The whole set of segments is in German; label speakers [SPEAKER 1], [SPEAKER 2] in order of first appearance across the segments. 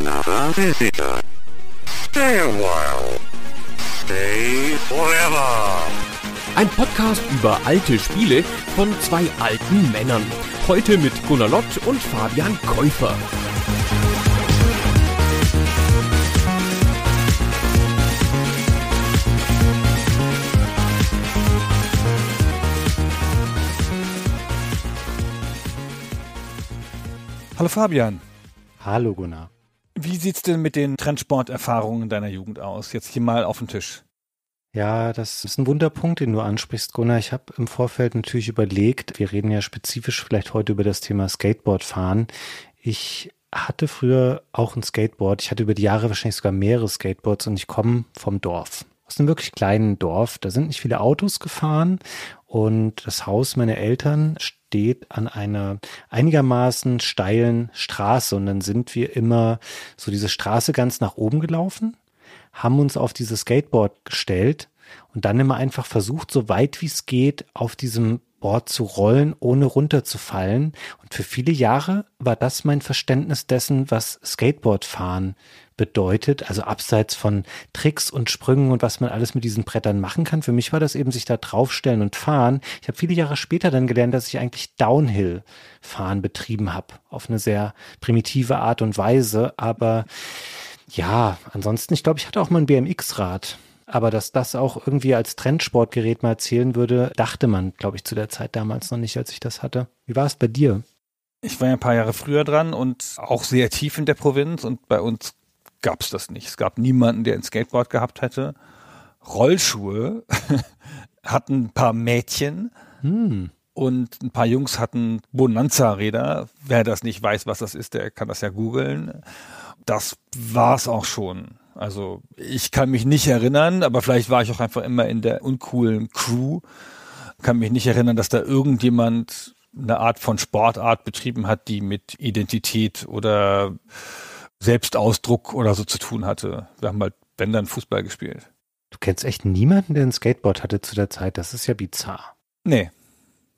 [SPEAKER 1] another visitor. Stay a while. Stay forever. Ein Podcast über alte Spiele von zwei alten Männern. Heute mit Gunnar Lott und Fabian Käufer. Hallo Fabian.
[SPEAKER 2] Hallo Gunnar.
[SPEAKER 1] Wie sieht's denn mit den Trendsporterfahrungen deiner Jugend aus? Jetzt hier mal auf den Tisch.
[SPEAKER 2] Ja, das ist ein Wunderpunkt, den du ansprichst, Gunnar. Ich habe im Vorfeld natürlich überlegt, wir reden ja spezifisch vielleicht heute über das Thema Skateboardfahren. Ich hatte früher auch ein Skateboard. Ich hatte über die Jahre wahrscheinlich sogar mehrere Skateboards und ich komme vom Dorf. Aus einem wirklich kleinen Dorf. Da sind nicht viele Autos gefahren und das Haus meiner Eltern steht an einer einigermaßen steilen Straße. Und dann sind wir immer so diese Straße ganz nach oben gelaufen, haben uns auf dieses Skateboard gestellt und dann immer einfach versucht, so weit wie es geht, auf diesem Board zu rollen, ohne runterzufallen. Und für viele Jahre war das mein Verständnis dessen, was Skateboardfahren ist bedeutet, also abseits von Tricks und Sprüngen und was man alles mit diesen Brettern machen kann. Für mich war das eben sich da draufstellen und fahren. Ich habe viele Jahre später dann gelernt, dass ich eigentlich Downhill fahren betrieben habe, auf eine sehr primitive Art und Weise, aber ja, ansonsten, ich glaube, ich hatte auch mal ein BMX-Rad. Aber dass das auch irgendwie als Trendsportgerät mal zählen würde, dachte man, glaube ich, zu der Zeit damals noch nicht, als ich das hatte. Wie war es bei dir? Ich war ja
[SPEAKER 1] ein paar Jahre früher dran und auch sehr tief in der Provinz und bei uns gab es das nicht. Es gab niemanden, der ein Skateboard gehabt hätte. Rollschuhe hatten ein paar Mädchen hm. und ein paar Jungs hatten Bonanza-Räder. Wer das nicht weiß, was das ist, der kann das ja googeln. Das war's auch schon. Also ich kann mich nicht erinnern, aber vielleicht war ich auch einfach immer in der uncoolen Crew. Kann mich nicht erinnern, dass da irgendjemand eine Art von Sportart betrieben hat, die mit Identität oder Selbstausdruck oder so zu tun hatte. Wir haben halt, wenn dann, Fußball gespielt.
[SPEAKER 2] Du kennst echt niemanden, der ein Skateboard hatte zu der Zeit. Das ist ja bizarr.
[SPEAKER 1] Nee.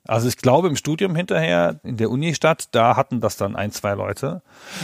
[SPEAKER 1] Also ich glaube, im Studium hinterher, in der Uni Stadt, da hatten das dann ein, zwei Leute.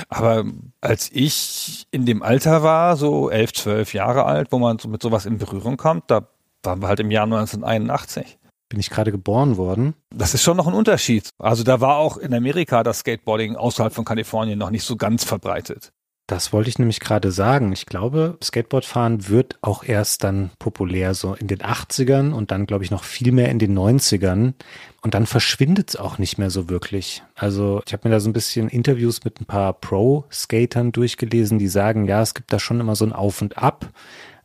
[SPEAKER 1] Aber als ich in dem Alter war, so elf, zwölf Jahre alt, wo man so mit sowas in Berührung kommt, da waren wir halt im Jahr 1981
[SPEAKER 2] bin ich gerade geboren worden. Das ist
[SPEAKER 1] schon noch ein Unterschied. Also da war auch in Amerika das Skateboarding außerhalb von Kalifornien noch nicht so ganz verbreitet.
[SPEAKER 2] Das wollte ich nämlich gerade sagen. Ich glaube, Skateboardfahren wird auch erst dann populär, so in den 80ern und dann, glaube ich, noch viel mehr in den 90ern. Und dann verschwindet es auch nicht mehr so wirklich. Also ich habe mir da so ein bisschen Interviews mit ein paar Pro-Skatern durchgelesen, die sagen, ja, es gibt da schon immer so ein Auf und Ab,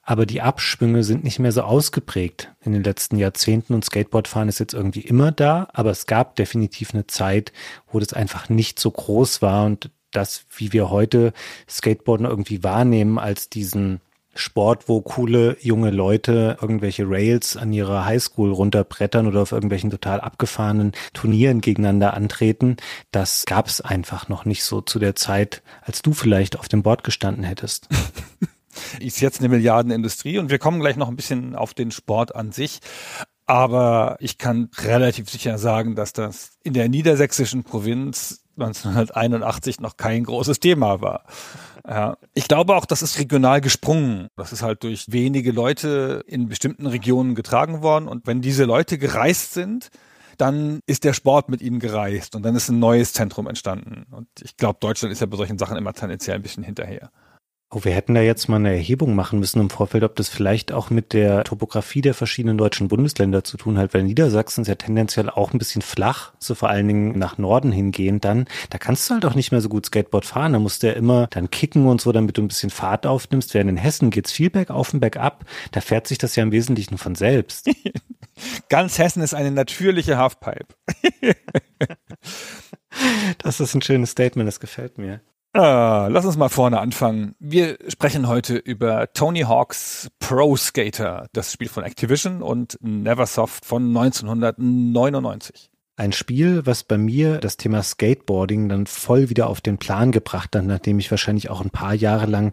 [SPEAKER 2] aber die Abschwünge sind nicht mehr so ausgeprägt in den letzten Jahrzehnten und Skateboardfahren ist jetzt irgendwie immer da, aber es gab definitiv eine Zeit, wo das einfach nicht so groß war und das, wie wir heute Skateboarden irgendwie wahrnehmen, als diesen Sport, wo coole junge Leute irgendwelche Rails an ihrer Highschool runterbrettern oder auf irgendwelchen total abgefahrenen Turnieren gegeneinander antreten. Das gab es einfach noch nicht so zu der Zeit, als du vielleicht auf dem Board gestanden hättest.
[SPEAKER 1] Ist jetzt eine Milliardenindustrie und wir kommen gleich noch ein bisschen auf den Sport an sich. Aber ich kann relativ sicher sagen, dass das in der niedersächsischen Provinz 1981 noch kein großes Thema war. Ja. Ich glaube auch, das ist regional gesprungen. Das ist halt durch wenige Leute in bestimmten Regionen getragen worden. Und wenn diese Leute gereist sind, dann ist der Sport mit ihnen gereist und dann ist ein neues Zentrum entstanden. Und ich glaube, Deutschland ist ja bei solchen Sachen immer tendenziell ein bisschen
[SPEAKER 2] hinterher. Oh, wir hätten da jetzt mal eine Erhebung machen müssen im Vorfeld, ob das vielleicht auch mit der Topografie der verschiedenen deutschen Bundesländer zu tun hat, weil Niedersachsen ist ja tendenziell auch ein bisschen flach, so vor allen Dingen nach Norden hingehend dann. Da kannst du halt auch nicht mehr so gut Skateboard fahren, da musst du ja immer dann kicken und so, damit du ein bisschen Fahrt aufnimmst. Während in Hessen geht's viel bergauf und bergab, da fährt sich das ja im Wesentlichen von selbst. Ganz Hessen ist eine natürliche Halfpipe. das ist ein schönes Statement, das gefällt mir.
[SPEAKER 1] Ah, lass uns mal vorne anfangen. Wir sprechen heute über Tony Hawks Pro Skater, das Spiel von Activision und Neversoft von 1999.
[SPEAKER 2] Ein Spiel, was bei mir das Thema Skateboarding dann voll wieder auf den Plan gebracht hat, nachdem ich wahrscheinlich auch ein paar Jahre lang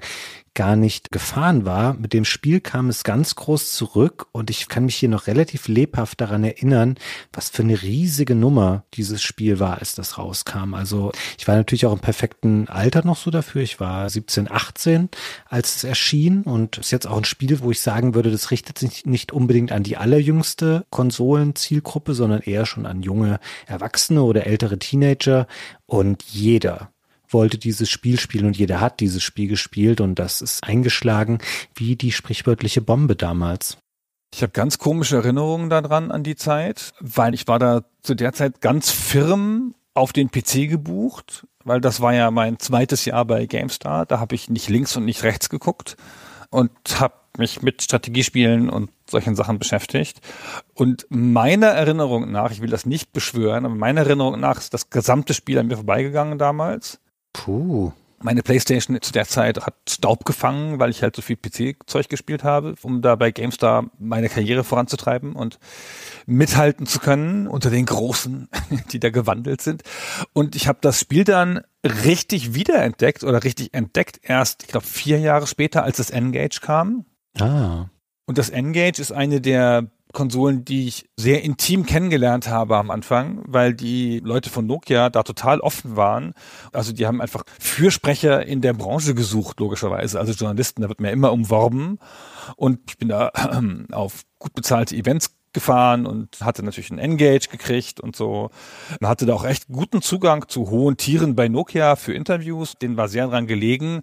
[SPEAKER 2] gar nicht gefahren war. Mit dem Spiel kam es ganz groß zurück und ich kann mich hier noch relativ lebhaft daran erinnern, was für eine riesige Nummer dieses Spiel war, als das rauskam. Also ich war natürlich auch im perfekten Alter noch so dafür. Ich war 17, 18, als es erschien und ist jetzt auch ein Spiel, wo ich sagen würde, das richtet sich nicht unbedingt an die allerjüngste Konsolenzielgruppe, sondern eher schon an junge Erwachsene oder ältere Teenager und jeder wollte dieses Spiel spielen und jeder hat dieses Spiel gespielt und das ist eingeschlagen wie die sprichwörtliche Bombe damals.
[SPEAKER 1] Ich habe ganz komische Erinnerungen daran an die Zeit, weil ich war da zu der Zeit ganz firm auf den PC gebucht, weil das war ja mein zweites Jahr bei GameStar. Da habe ich nicht links und nicht rechts geguckt und habe mich mit Strategiespielen und solchen Sachen beschäftigt. Und meiner Erinnerung nach, ich will das nicht beschwören, aber meiner Erinnerung nach ist das gesamte Spiel an mir vorbeigegangen damals. Puh. Meine Playstation zu der Zeit hat Staub gefangen, weil ich halt so viel PC-Zeug gespielt habe, um da bei GameStar meine Karriere voranzutreiben und mithalten zu können unter den Großen, die da gewandelt sind. Und ich habe das Spiel dann richtig wiederentdeckt oder richtig entdeckt erst, ich glaube, vier Jahre später, als das N-Gage kam. Ah. Und das N-Gage ist eine der Konsolen, die ich sehr intim kennengelernt habe am Anfang, weil die Leute von Nokia da total offen waren. Also die haben einfach Fürsprecher in der Branche gesucht, logischerweise. Also Journalisten, da wird mir immer umworben. Und ich bin da auf gut bezahlte Events gefahren und hatte natürlich ein Engage gekriegt und so. Und hatte da auch echt guten Zugang zu hohen Tieren bei Nokia für Interviews. Den war sehr dran gelegen,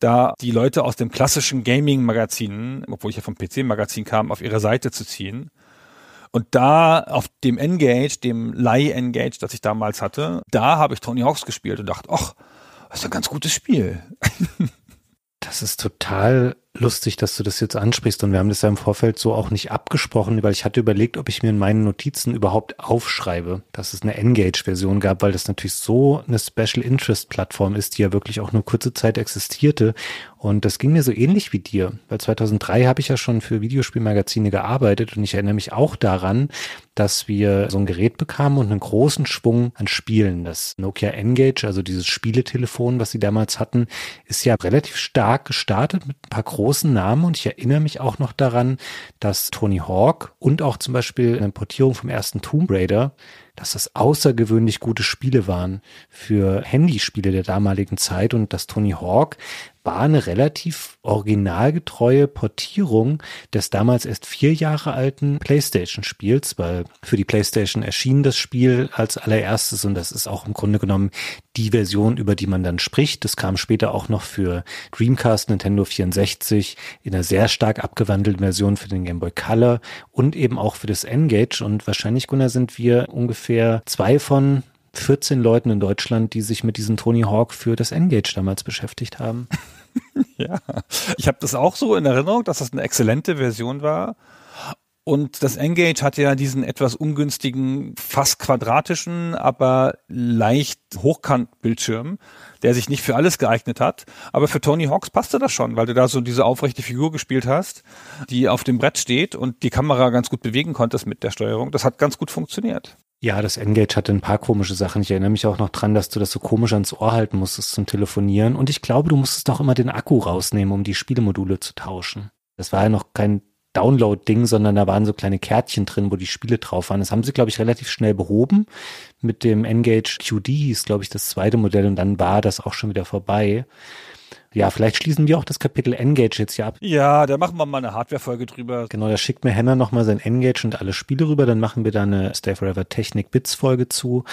[SPEAKER 1] da die Leute aus dem klassischen Gaming-Magazin, obwohl ich ja vom PC-Magazin kam, auf ihre Seite zu ziehen. Und da auf dem Engage, dem Leih-Engage, das ich damals hatte, da habe ich Tony Hawks gespielt und dachte, ach, das ist ein ganz gutes Spiel.
[SPEAKER 2] das ist total lustig, dass du das jetzt ansprichst und wir haben das ja im Vorfeld so auch nicht abgesprochen, weil ich hatte überlegt, ob ich mir in meinen Notizen überhaupt aufschreibe, dass es eine Engage-Version gab, weil das natürlich so eine Special Interest-Plattform ist, die ja wirklich auch nur kurze Zeit existierte. Und das ging mir so ähnlich wie dir, weil 2003 habe ich ja schon für Videospielmagazine gearbeitet und ich erinnere mich auch daran, dass wir so ein Gerät bekamen und einen großen Schwung an Spielen. Das Nokia Engage, also dieses Spieletelefon, was sie damals hatten, ist ja relativ stark gestartet mit ein paar großen Namen und ich erinnere mich auch noch daran, dass Tony Hawk und auch zum Beispiel eine Portierung vom ersten Tomb Raider, dass das außergewöhnlich gute Spiele waren für Handyspiele der damaligen Zeit und dass Tony Hawk war eine relativ originalgetreue Portierung des damals erst vier Jahre alten PlayStation-Spiels, weil für die PlayStation erschien das Spiel als allererstes und das ist auch im Grunde genommen die Version, über die man dann spricht. Das kam später auch noch für Dreamcast, Nintendo 64 in einer sehr stark abgewandelten Version für den Game Boy Color und eben auch für das N-Gage und wahrscheinlich, Gunnar, sind wir ungefähr zwei von 14 Leuten in Deutschland, die sich mit diesem Tony Hawk für das Engage damals beschäftigt haben.
[SPEAKER 1] ja, ich habe das auch so in Erinnerung, dass das eine exzellente Version war. Und das Engage hat ja diesen etwas ungünstigen, fast quadratischen, aber leicht Hochkant-Bildschirm, der sich nicht für alles geeignet hat. Aber für Tony Hawks passte das schon, weil du da so diese aufrechte Figur gespielt hast, die auf dem Brett steht und die Kamera ganz gut bewegen konntest mit der Steuerung. Das hat ganz gut funktioniert.
[SPEAKER 2] Ja, das Engage hatte ein paar komische Sachen. Ich erinnere mich auch noch dran, dass du das so komisch ans Ohr halten musstest zum Telefonieren. Und ich glaube, du musstest auch immer den Akku rausnehmen, um die Spielemodule zu tauschen. Das war ja noch kein Download-Ding, sondern da waren so kleine Kärtchen drin, wo die Spiele drauf waren. Das haben sie, glaube ich, relativ schnell behoben. Mit dem Engage QD ist, glaube ich, das zweite Modell und dann war das auch schon wieder vorbei. Ja, vielleicht schließen wir auch das Kapitel Engage jetzt hier ab.
[SPEAKER 1] Ja, da machen wir mal eine Hardware-Folge drüber.
[SPEAKER 2] Genau, da schickt mir Hannah nochmal sein Engage und alle Spiele rüber. Dann machen wir da eine Stay Forever Technik Bits-Folge zu.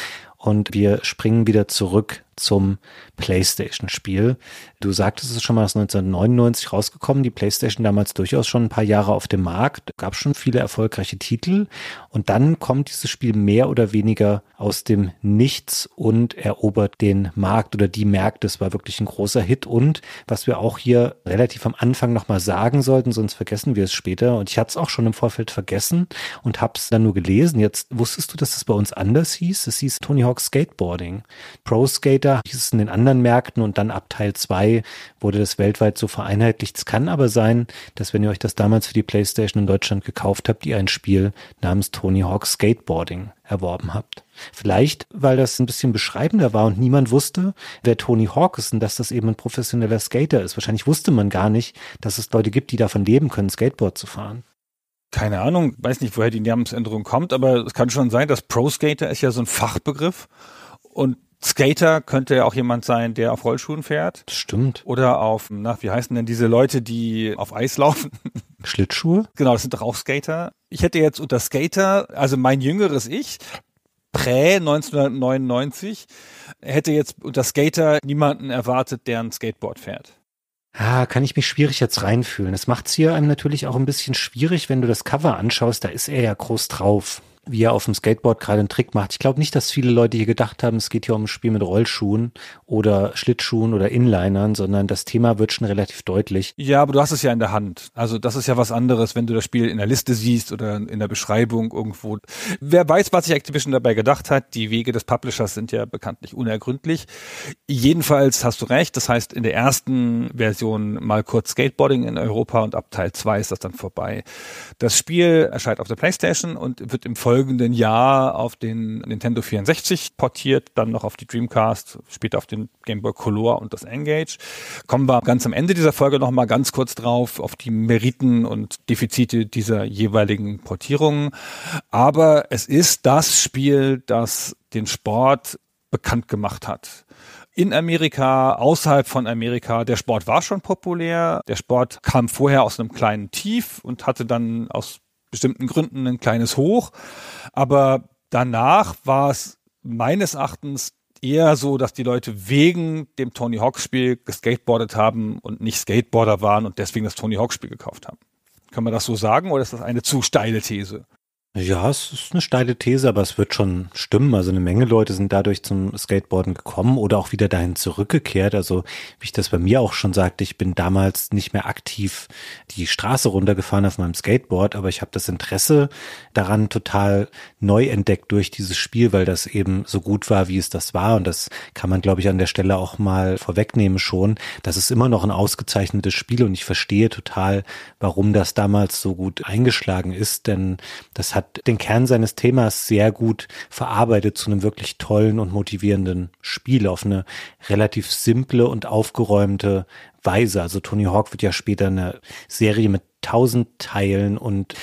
[SPEAKER 2] Und wir springen wieder zurück zum PlayStation-Spiel. Du sagtest es schon mal, es ist 1999 rausgekommen. Die PlayStation damals durchaus schon ein paar Jahre auf dem Markt. Gab schon viele erfolgreiche Titel. Und dann kommt dieses Spiel mehr oder weniger aus dem Nichts und erobert den Markt oder die Märkte. Es war wirklich ein großer Hit. Und was wir auch hier relativ am Anfang nochmal sagen sollten, sonst vergessen wir es später. Und ich hatte es auch schon im Vorfeld vergessen und habe es dann nur gelesen. Jetzt wusstest du, dass es das bei uns anders hieß? Es hieß Tony Hawk Skateboarding. Pro Skater hieß es in den anderen Märkten und dann ab Teil 2 wurde das weltweit so vereinheitlicht. Es kann aber sein, dass wenn ihr euch das damals für die PlayStation in Deutschland gekauft habt, ihr ein Spiel namens Tony Hawk Skateboarding erworben habt. Vielleicht, weil das ein bisschen beschreibender war und niemand wusste, wer Tony Hawk ist und dass das eben ein professioneller Skater ist. Wahrscheinlich wusste man gar nicht, dass es Leute gibt, die davon leben können, Skateboard zu fahren. Keine
[SPEAKER 1] Ahnung, weiß nicht, woher die Namensänderung kommt, aber es kann schon sein, dass Pro Skater ist ja so ein Fachbegriff und Skater könnte ja auch jemand sein, der auf Rollschuhen fährt. Das stimmt. Oder auf, na, wie heißen denn diese Leute, die auf Eis laufen? Schlittschuhe? Genau, das sind doch auch Skater. Ich hätte jetzt unter Skater, also mein jüngeres Ich, prä 1999, hätte jetzt unter Skater niemanden erwartet, der ein Skateboard fährt.
[SPEAKER 2] Ah, kann ich mich schwierig jetzt reinfühlen. Das macht's hier einem natürlich auch ein bisschen schwierig, wenn du das Cover anschaust, da ist er ja groß drauf wie er auf dem Skateboard gerade einen Trick macht. Ich glaube nicht, dass viele Leute hier gedacht haben, es geht hier um ein Spiel mit Rollschuhen oder Schlittschuhen oder Inlinern, sondern das Thema wird schon relativ deutlich.
[SPEAKER 1] Ja, aber du hast es ja in der Hand. Also das ist ja was anderes, wenn du das Spiel in der Liste siehst oder in der Beschreibung irgendwo. Wer weiß, was sich Activision dabei gedacht hat. Die Wege des Publishers sind ja bekanntlich unergründlich. Jedenfalls hast du recht. Das heißt, in der ersten Version mal kurz Skateboarding in Europa und ab Teil 2 ist das dann vorbei. Das Spiel erscheint auf der Playstation und wird im Folgenden folgenden Jahr auf den Nintendo 64 portiert, dann noch auf die Dreamcast, später auf den Game Boy Color und das Engage. Kommen wir ganz am Ende dieser Folge nochmal ganz kurz drauf, auf die Meriten und Defizite dieser jeweiligen Portierungen. Aber es ist das Spiel, das den Sport bekannt gemacht hat in Amerika, außerhalb von Amerika. Der Sport war schon populär. Der Sport kam vorher aus einem kleinen Tief und hatte dann aus bestimmten Gründen ein kleines Hoch. Aber danach war es meines Erachtens eher so, dass die Leute wegen dem Tony Hawk Spiel geskateboardet haben und nicht Skateboarder waren und deswegen das Tony Hawk Spiel gekauft haben. Kann man das so sagen oder ist das eine zu steile These?
[SPEAKER 2] Ja, es ist eine steile These, aber es wird schon stimmen. Also eine Menge Leute sind dadurch zum Skateboarden gekommen oder auch wieder dahin zurückgekehrt. Also wie ich das bei mir auch schon sagte, ich bin damals nicht mehr aktiv die Straße runtergefahren auf meinem Skateboard, aber ich habe das Interesse daran total neu entdeckt durch dieses Spiel, weil das eben so gut war, wie es das war. Und das kann man, glaube ich, an der Stelle auch mal vorwegnehmen schon. Das ist immer noch ein ausgezeichnetes Spiel und ich verstehe total, warum das damals so gut eingeschlagen ist, denn das hat hat den Kern seines Themas sehr gut verarbeitet zu einem wirklich tollen und motivierenden Spiel auf eine relativ simple und aufgeräumte Weise. Also Tony Hawk wird ja später eine Serie mit tausend Teilen und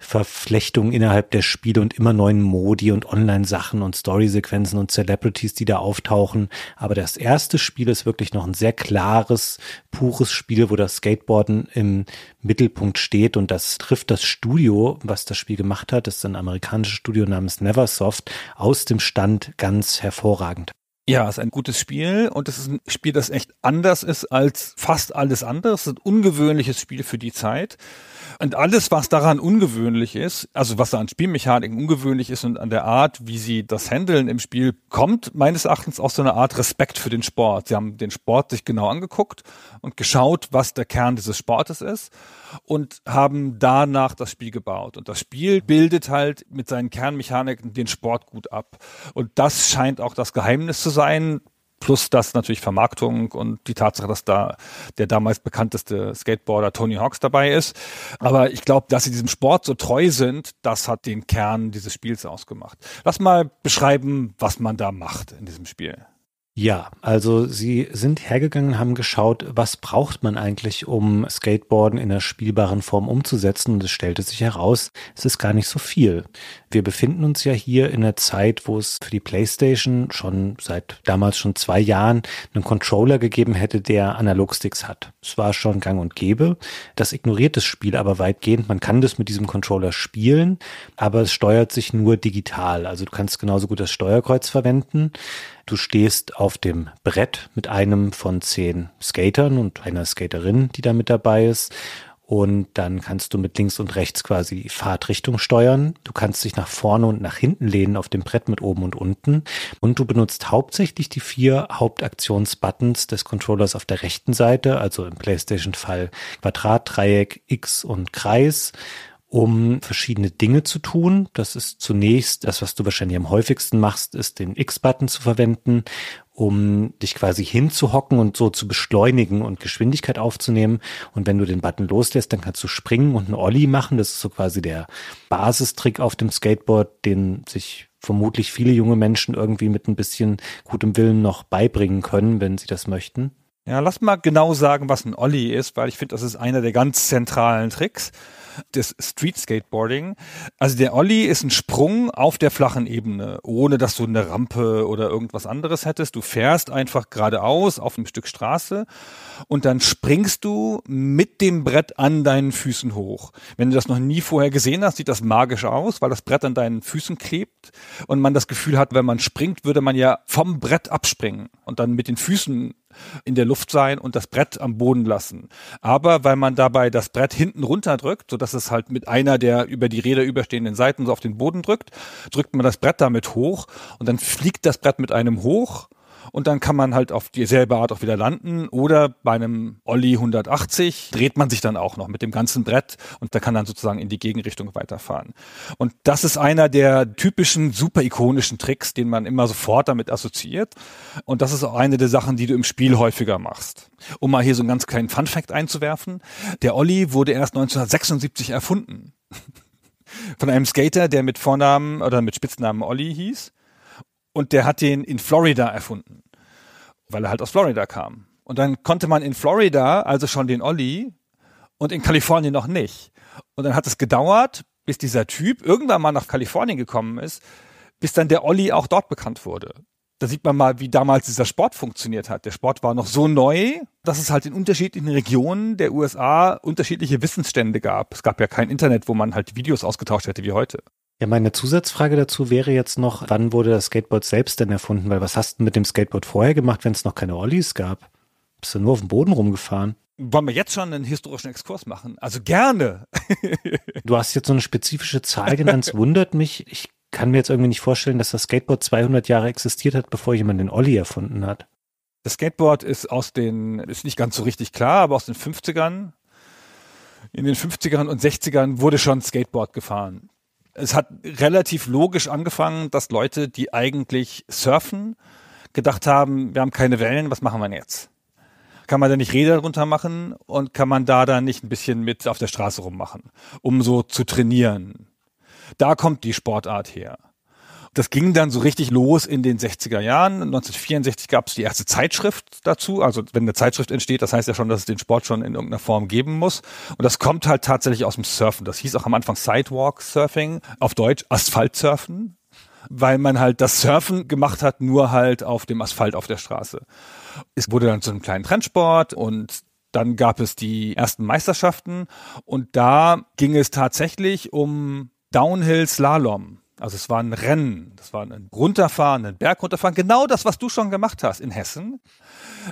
[SPEAKER 2] Verflechtungen innerhalb der Spiele und immer neuen Modi und Online-Sachen und Story-Sequenzen und Celebrities, die da auftauchen. Aber das erste Spiel ist wirklich noch ein sehr klares, pures Spiel, wo das Skateboarden im Mittelpunkt steht und das trifft das Studio, was das Spiel gemacht hat. Das ist ein amerikanisches Studio namens Neversoft aus dem Stand ganz hervorragend.
[SPEAKER 1] Ja, es ist ein gutes Spiel und es ist ein Spiel, das echt anders ist als fast alles andere. Es ist ein ungewöhnliches Spiel für die Zeit. Und alles, was daran ungewöhnlich ist, also was da an Spielmechaniken ungewöhnlich ist und an der Art, wie sie das handeln im Spiel, kommt meines Erachtens aus so einer Art Respekt für den Sport. Sie haben den Sport sich genau angeguckt und geschaut, was der Kern dieses Sportes ist und haben danach das Spiel gebaut. Und das Spiel bildet halt mit seinen Kernmechaniken den Sport gut ab. Und das scheint auch das Geheimnis zu sein, Plus das natürlich Vermarktung und die Tatsache, dass da der damals bekannteste Skateboarder Tony Hawks dabei ist. Aber ich glaube, dass sie diesem Sport so treu sind, das hat den Kern dieses Spiels ausgemacht. Lass mal beschreiben, was man da macht in diesem Spiel.
[SPEAKER 2] Ja, also sie sind hergegangen, haben geschaut, was braucht man eigentlich, um Skateboarden in einer spielbaren Form umzusetzen. Und es stellte sich heraus, es ist gar nicht so viel. Wir befinden uns ja hier in einer Zeit, wo es für die PlayStation schon seit damals schon zwei Jahren einen Controller gegeben hätte, der Analogsticks hat. Es war schon gang und gäbe. Das ignoriert das Spiel aber weitgehend. Man kann das mit diesem Controller spielen, aber es steuert sich nur digital. Also du kannst genauso gut das Steuerkreuz verwenden. Du stehst auf dem Brett mit einem von zehn Skatern und einer Skaterin, die da mit dabei ist und dann kannst du mit links und rechts quasi die Fahrtrichtung steuern. Du kannst dich nach vorne und nach hinten lehnen auf dem Brett mit oben und unten. Und du benutzt hauptsächlich die vier Hauptaktionsbuttons des Controllers auf der rechten Seite, also im PlayStation-Fall Quadrat, Dreieck, X und Kreis um verschiedene Dinge zu tun. Das ist zunächst das, was du wahrscheinlich am häufigsten machst, ist den X-Button zu verwenden, um dich quasi hinzuhocken und so zu beschleunigen und Geschwindigkeit aufzunehmen. Und wenn du den Button loslässt, dann kannst du springen und einen Ollie machen. Das ist so quasi der Basistrick auf dem Skateboard, den sich vermutlich viele junge Menschen irgendwie mit ein bisschen gutem Willen noch beibringen können, wenn sie das möchten.
[SPEAKER 1] Ja, lass mal genau sagen, was ein Olli ist, weil ich finde, das ist einer der ganz zentralen Tricks des Street Skateboarding. Also der Olli ist ein Sprung auf der flachen Ebene, ohne dass du eine Rampe oder irgendwas anderes hättest. Du fährst einfach geradeaus auf einem Stück Straße und dann springst du mit dem Brett an deinen Füßen hoch. Wenn du das noch nie vorher gesehen hast, sieht das magisch aus, weil das Brett an deinen Füßen klebt und man das Gefühl hat, wenn man springt, würde man ja vom Brett abspringen und dann mit den Füßen in der Luft sein und das Brett am Boden lassen. Aber weil man dabei das Brett hinten runterdrückt, so dass es halt mit einer der über die Räder überstehenden Seiten so auf den Boden drückt, drückt man das Brett damit hoch und dann fliegt das Brett mit einem hoch und dann kann man halt auf dieselbe Art auch wieder landen oder bei einem Olli 180 dreht man sich dann auch noch mit dem ganzen Brett und da kann dann sozusagen in die Gegenrichtung weiterfahren. Und das ist einer der typischen super ikonischen Tricks, den man immer sofort damit assoziiert und das ist auch eine der Sachen, die du im Spiel häufiger machst. Um mal hier so einen ganz kleinen Fun Fact einzuwerfen, der Olli wurde erst 1976 erfunden. Von einem Skater, der mit Vornamen oder mit Spitznamen Olli hieß und der hat den in Florida erfunden, weil er halt aus Florida kam. Und dann konnte man in Florida also schon den Olli und in Kalifornien noch nicht. Und dann hat es gedauert, bis dieser Typ irgendwann mal nach Kalifornien gekommen ist, bis dann der Olli auch dort bekannt wurde. Da sieht man mal, wie damals dieser Sport funktioniert hat. Der Sport war noch so neu, dass es halt in unterschiedlichen Regionen der USA unterschiedliche Wissensstände gab. Es gab ja kein Internet, wo man halt Videos ausgetauscht
[SPEAKER 2] hätte wie heute. Ja, meine Zusatzfrage dazu wäre jetzt noch, wann wurde das Skateboard selbst denn erfunden? Weil was hast du mit dem Skateboard vorher gemacht, wenn es noch keine Ollies gab? Bist du nur auf dem Boden rumgefahren?
[SPEAKER 1] Wollen wir jetzt schon einen historischen Exkurs machen?
[SPEAKER 2] Also gerne. du hast jetzt so eine spezifische Zahl genannt, es wundert mich. Ich kann mir jetzt irgendwie nicht vorstellen, dass das Skateboard 200 Jahre existiert hat, bevor jemand den Olli erfunden hat. Das Skateboard ist
[SPEAKER 1] aus den, ist nicht ganz so richtig klar, aber aus den 50ern. In den 50ern und 60ern wurde schon Skateboard gefahren es hat relativ logisch angefangen, dass Leute, die eigentlich surfen, gedacht haben, wir haben keine Wellen, was machen wir denn jetzt? Kann man da nicht Räder drunter machen und kann man da dann nicht ein bisschen mit auf der Straße rummachen, um so zu trainieren? Da kommt die Sportart her. Das ging dann so richtig los in den 60er Jahren. 1964 gab es die erste Zeitschrift dazu. Also wenn eine Zeitschrift entsteht, das heißt ja schon, dass es den Sport schon in irgendeiner Form geben muss. Und das kommt halt tatsächlich aus dem Surfen. Das hieß auch am Anfang Sidewalk Surfing, auf Deutsch Asphaltsurfen weil man halt das Surfen gemacht hat, nur halt auf dem Asphalt auf der Straße. Es wurde dann zu einem kleinen Trendsport und dann gab es die ersten Meisterschaften und da ging es tatsächlich um Downhill Slalom. Also es war ein Rennen, das war ein Runterfahren, ein Berg runterfahren. Genau das, was du schon gemacht hast in Hessen.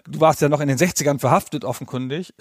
[SPEAKER 1] Du warst ja noch in den 60ern verhaftet, offenkundig.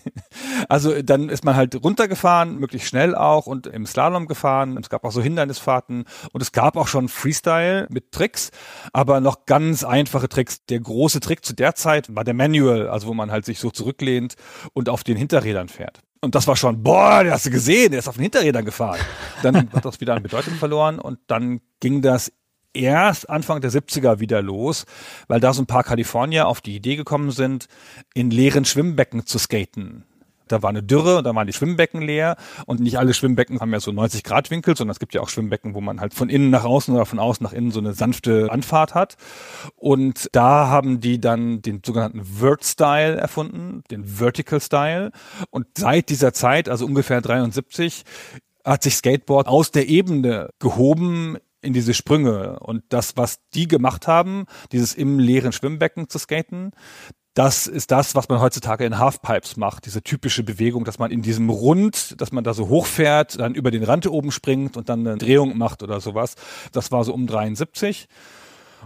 [SPEAKER 1] also dann ist man halt runtergefahren, möglichst schnell auch und im Slalom gefahren. Es gab auch so Hindernisfahrten und es gab auch schon Freestyle mit Tricks, aber noch ganz einfache Tricks. Der große Trick zu der Zeit war der Manual, also wo man halt sich so zurücklehnt und auf den Hinterrädern fährt. Und das war schon, boah, den hast du gesehen, der ist auf den Hinterrädern gefahren. Dann hat das wieder an Bedeutung verloren und dann ging das erst Anfang der 70er wieder los, weil da so ein paar Kalifornier auf die Idee gekommen sind, in leeren Schwimmbecken zu skaten. Da war eine Dürre, da waren die Schwimmbecken leer und nicht alle Schwimmbecken haben ja so 90 Grad Winkel, sondern es gibt ja auch Schwimmbecken, wo man halt von innen nach außen oder von außen nach innen so eine sanfte Anfahrt hat. Und da haben die dann den sogenannten Vert Style erfunden, den Vertical Style. Und seit dieser Zeit, also ungefähr 73, hat sich Skateboard aus der Ebene gehoben in diese Sprünge. Und das, was die gemacht haben, dieses im leeren Schwimmbecken zu skaten, das ist das, was man heutzutage in Halfpipes macht. Diese typische Bewegung, dass man in diesem Rund, dass man da so hochfährt, dann über den Rand oben springt und dann eine Drehung macht oder sowas. Das war so um 73.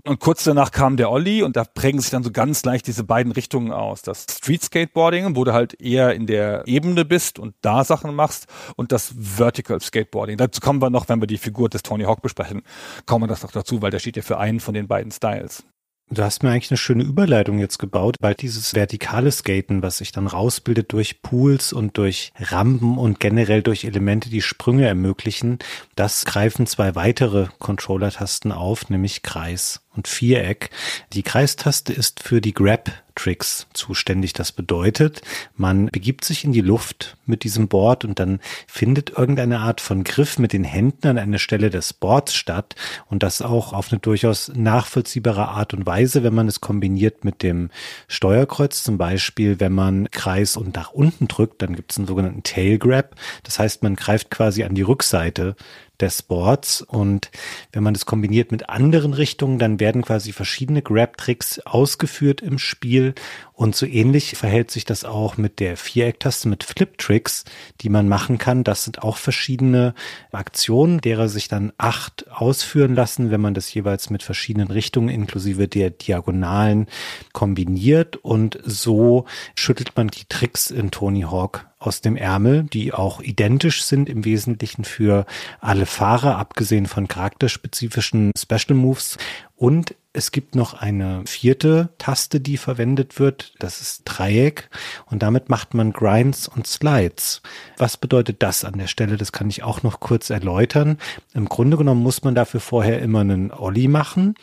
[SPEAKER 1] Und kurz danach kam der Olli und da prägen sich dann so ganz leicht diese beiden Richtungen aus. Das Street Skateboarding, wo du halt eher in der Ebene bist und da Sachen machst und das Vertical Skateboarding. Dazu kommen wir noch, wenn wir die Figur des Tony Hawk besprechen, kommen wir das noch dazu, weil der steht ja für einen von den beiden Styles.
[SPEAKER 2] Du hast mir eigentlich eine schöne Überleitung jetzt gebaut, weil dieses vertikale Skaten, was sich dann rausbildet durch Pools und durch Rampen und generell durch Elemente, die Sprünge ermöglichen, das greifen zwei weitere Controller-Tasten auf, nämlich Kreis und Viereck. Die Kreistaste ist für die Grab Tricks zuständig. Das bedeutet, man begibt sich in die Luft mit diesem Board und dann findet irgendeine Art von Griff mit den Händen an einer Stelle des Boards statt und das auch auf eine durchaus nachvollziehbare Art und Weise, wenn man es kombiniert mit dem Steuerkreuz zum Beispiel, wenn man Kreis und nach unten drückt, dann gibt es einen sogenannten Tail Grab. Das heißt, man greift quasi an die Rückseite des Sports. Und wenn man das kombiniert mit anderen Richtungen, dann werden quasi verschiedene Grab-Tricks ausgeführt im Spiel und so ähnlich verhält sich das auch mit der Vierecktaste, mit Flip-Tricks, die man machen kann. Das sind auch verschiedene Aktionen, derer sich dann acht ausführen lassen, wenn man das jeweils mit verschiedenen Richtungen inklusive der Diagonalen kombiniert. Und so schüttelt man die Tricks in Tony Hawk aus dem Ärmel, die auch identisch sind im Wesentlichen für alle Fahrer, abgesehen von charakterspezifischen Special Moves. Und es gibt noch eine vierte Taste, die verwendet wird. Das ist Dreieck. Und damit macht man Grinds und Slides. Was bedeutet das an der Stelle? Das kann ich auch noch kurz erläutern. Im Grunde genommen muss man dafür vorher immer einen Olli machen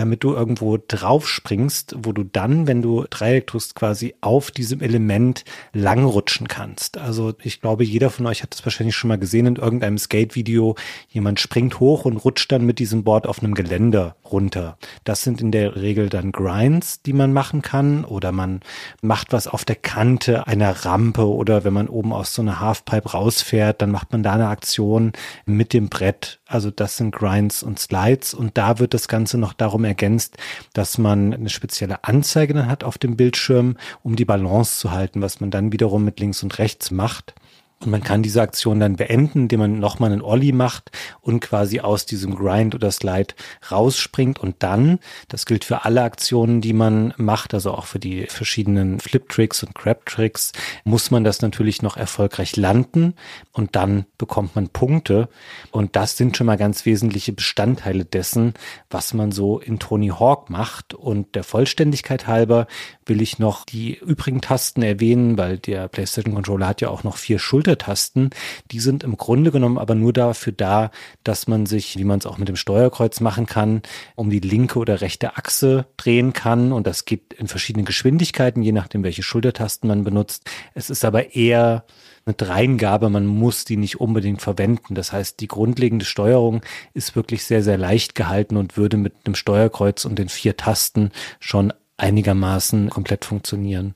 [SPEAKER 2] damit du irgendwo drauf springst, wo du dann, wenn du Dreieck tust, quasi auf diesem Element langrutschen kannst. Also ich glaube, jeder von euch hat das wahrscheinlich schon mal gesehen in irgendeinem Skate-Video. Jemand springt hoch und rutscht dann mit diesem Board auf einem Geländer runter. Das sind in der Regel dann Grinds, die man machen kann oder man macht was auf der Kante einer Rampe oder wenn man oben aus so einer Halfpipe rausfährt, dann macht man da eine Aktion mit dem Brett also das sind Grinds und Slides und da wird das Ganze noch darum ergänzt, dass man eine spezielle Anzeige dann hat auf dem Bildschirm, um die Balance zu halten, was man dann wiederum mit links und rechts macht. Und man kann diese Aktion dann beenden, indem man nochmal einen Ollie macht und quasi aus diesem Grind oder Slide rausspringt und dann, das gilt für alle Aktionen, die man macht, also auch für die verschiedenen Flip-Tricks und Crab-Tricks, muss man das natürlich noch erfolgreich landen und dann bekommt man Punkte. Und das sind schon mal ganz wesentliche Bestandteile dessen, was man so in Tony Hawk macht. Und der Vollständigkeit halber will ich noch die übrigen Tasten erwähnen, weil der PlayStation Controller hat ja auch noch vier Schulter Untertasten, die sind im Grunde genommen aber nur dafür da, dass man sich, wie man es auch mit dem Steuerkreuz machen kann, um die linke oder rechte Achse drehen kann. Und das geht in verschiedenen Geschwindigkeiten, je nachdem, welche Schultertasten man benutzt. Es ist aber eher eine Dreingabe, man muss die nicht unbedingt verwenden. Das heißt, die grundlegende Steuerung ist wirklich sehr, sehr leicht gehalten und würde mit einem Steuerkreuz und den vier Tasten schon einigermaßen komplett funktionieren.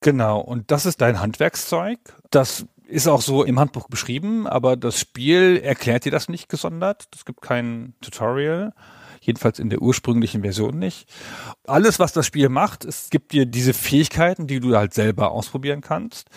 [SPEAKER 1] Genau, und das ist dein Handwerkszeug. Das ist auch so im Handbuch beschrieben, aber das Spiel erklärt dir das nicht gesondert. Es gibt kein Tutorial. Jedenfalls in der ursprünglichen Version nicht. Alles, was das Spiel macht, es gibt dir diese Fähigkeiten, die du halt selber ausprobieren kannst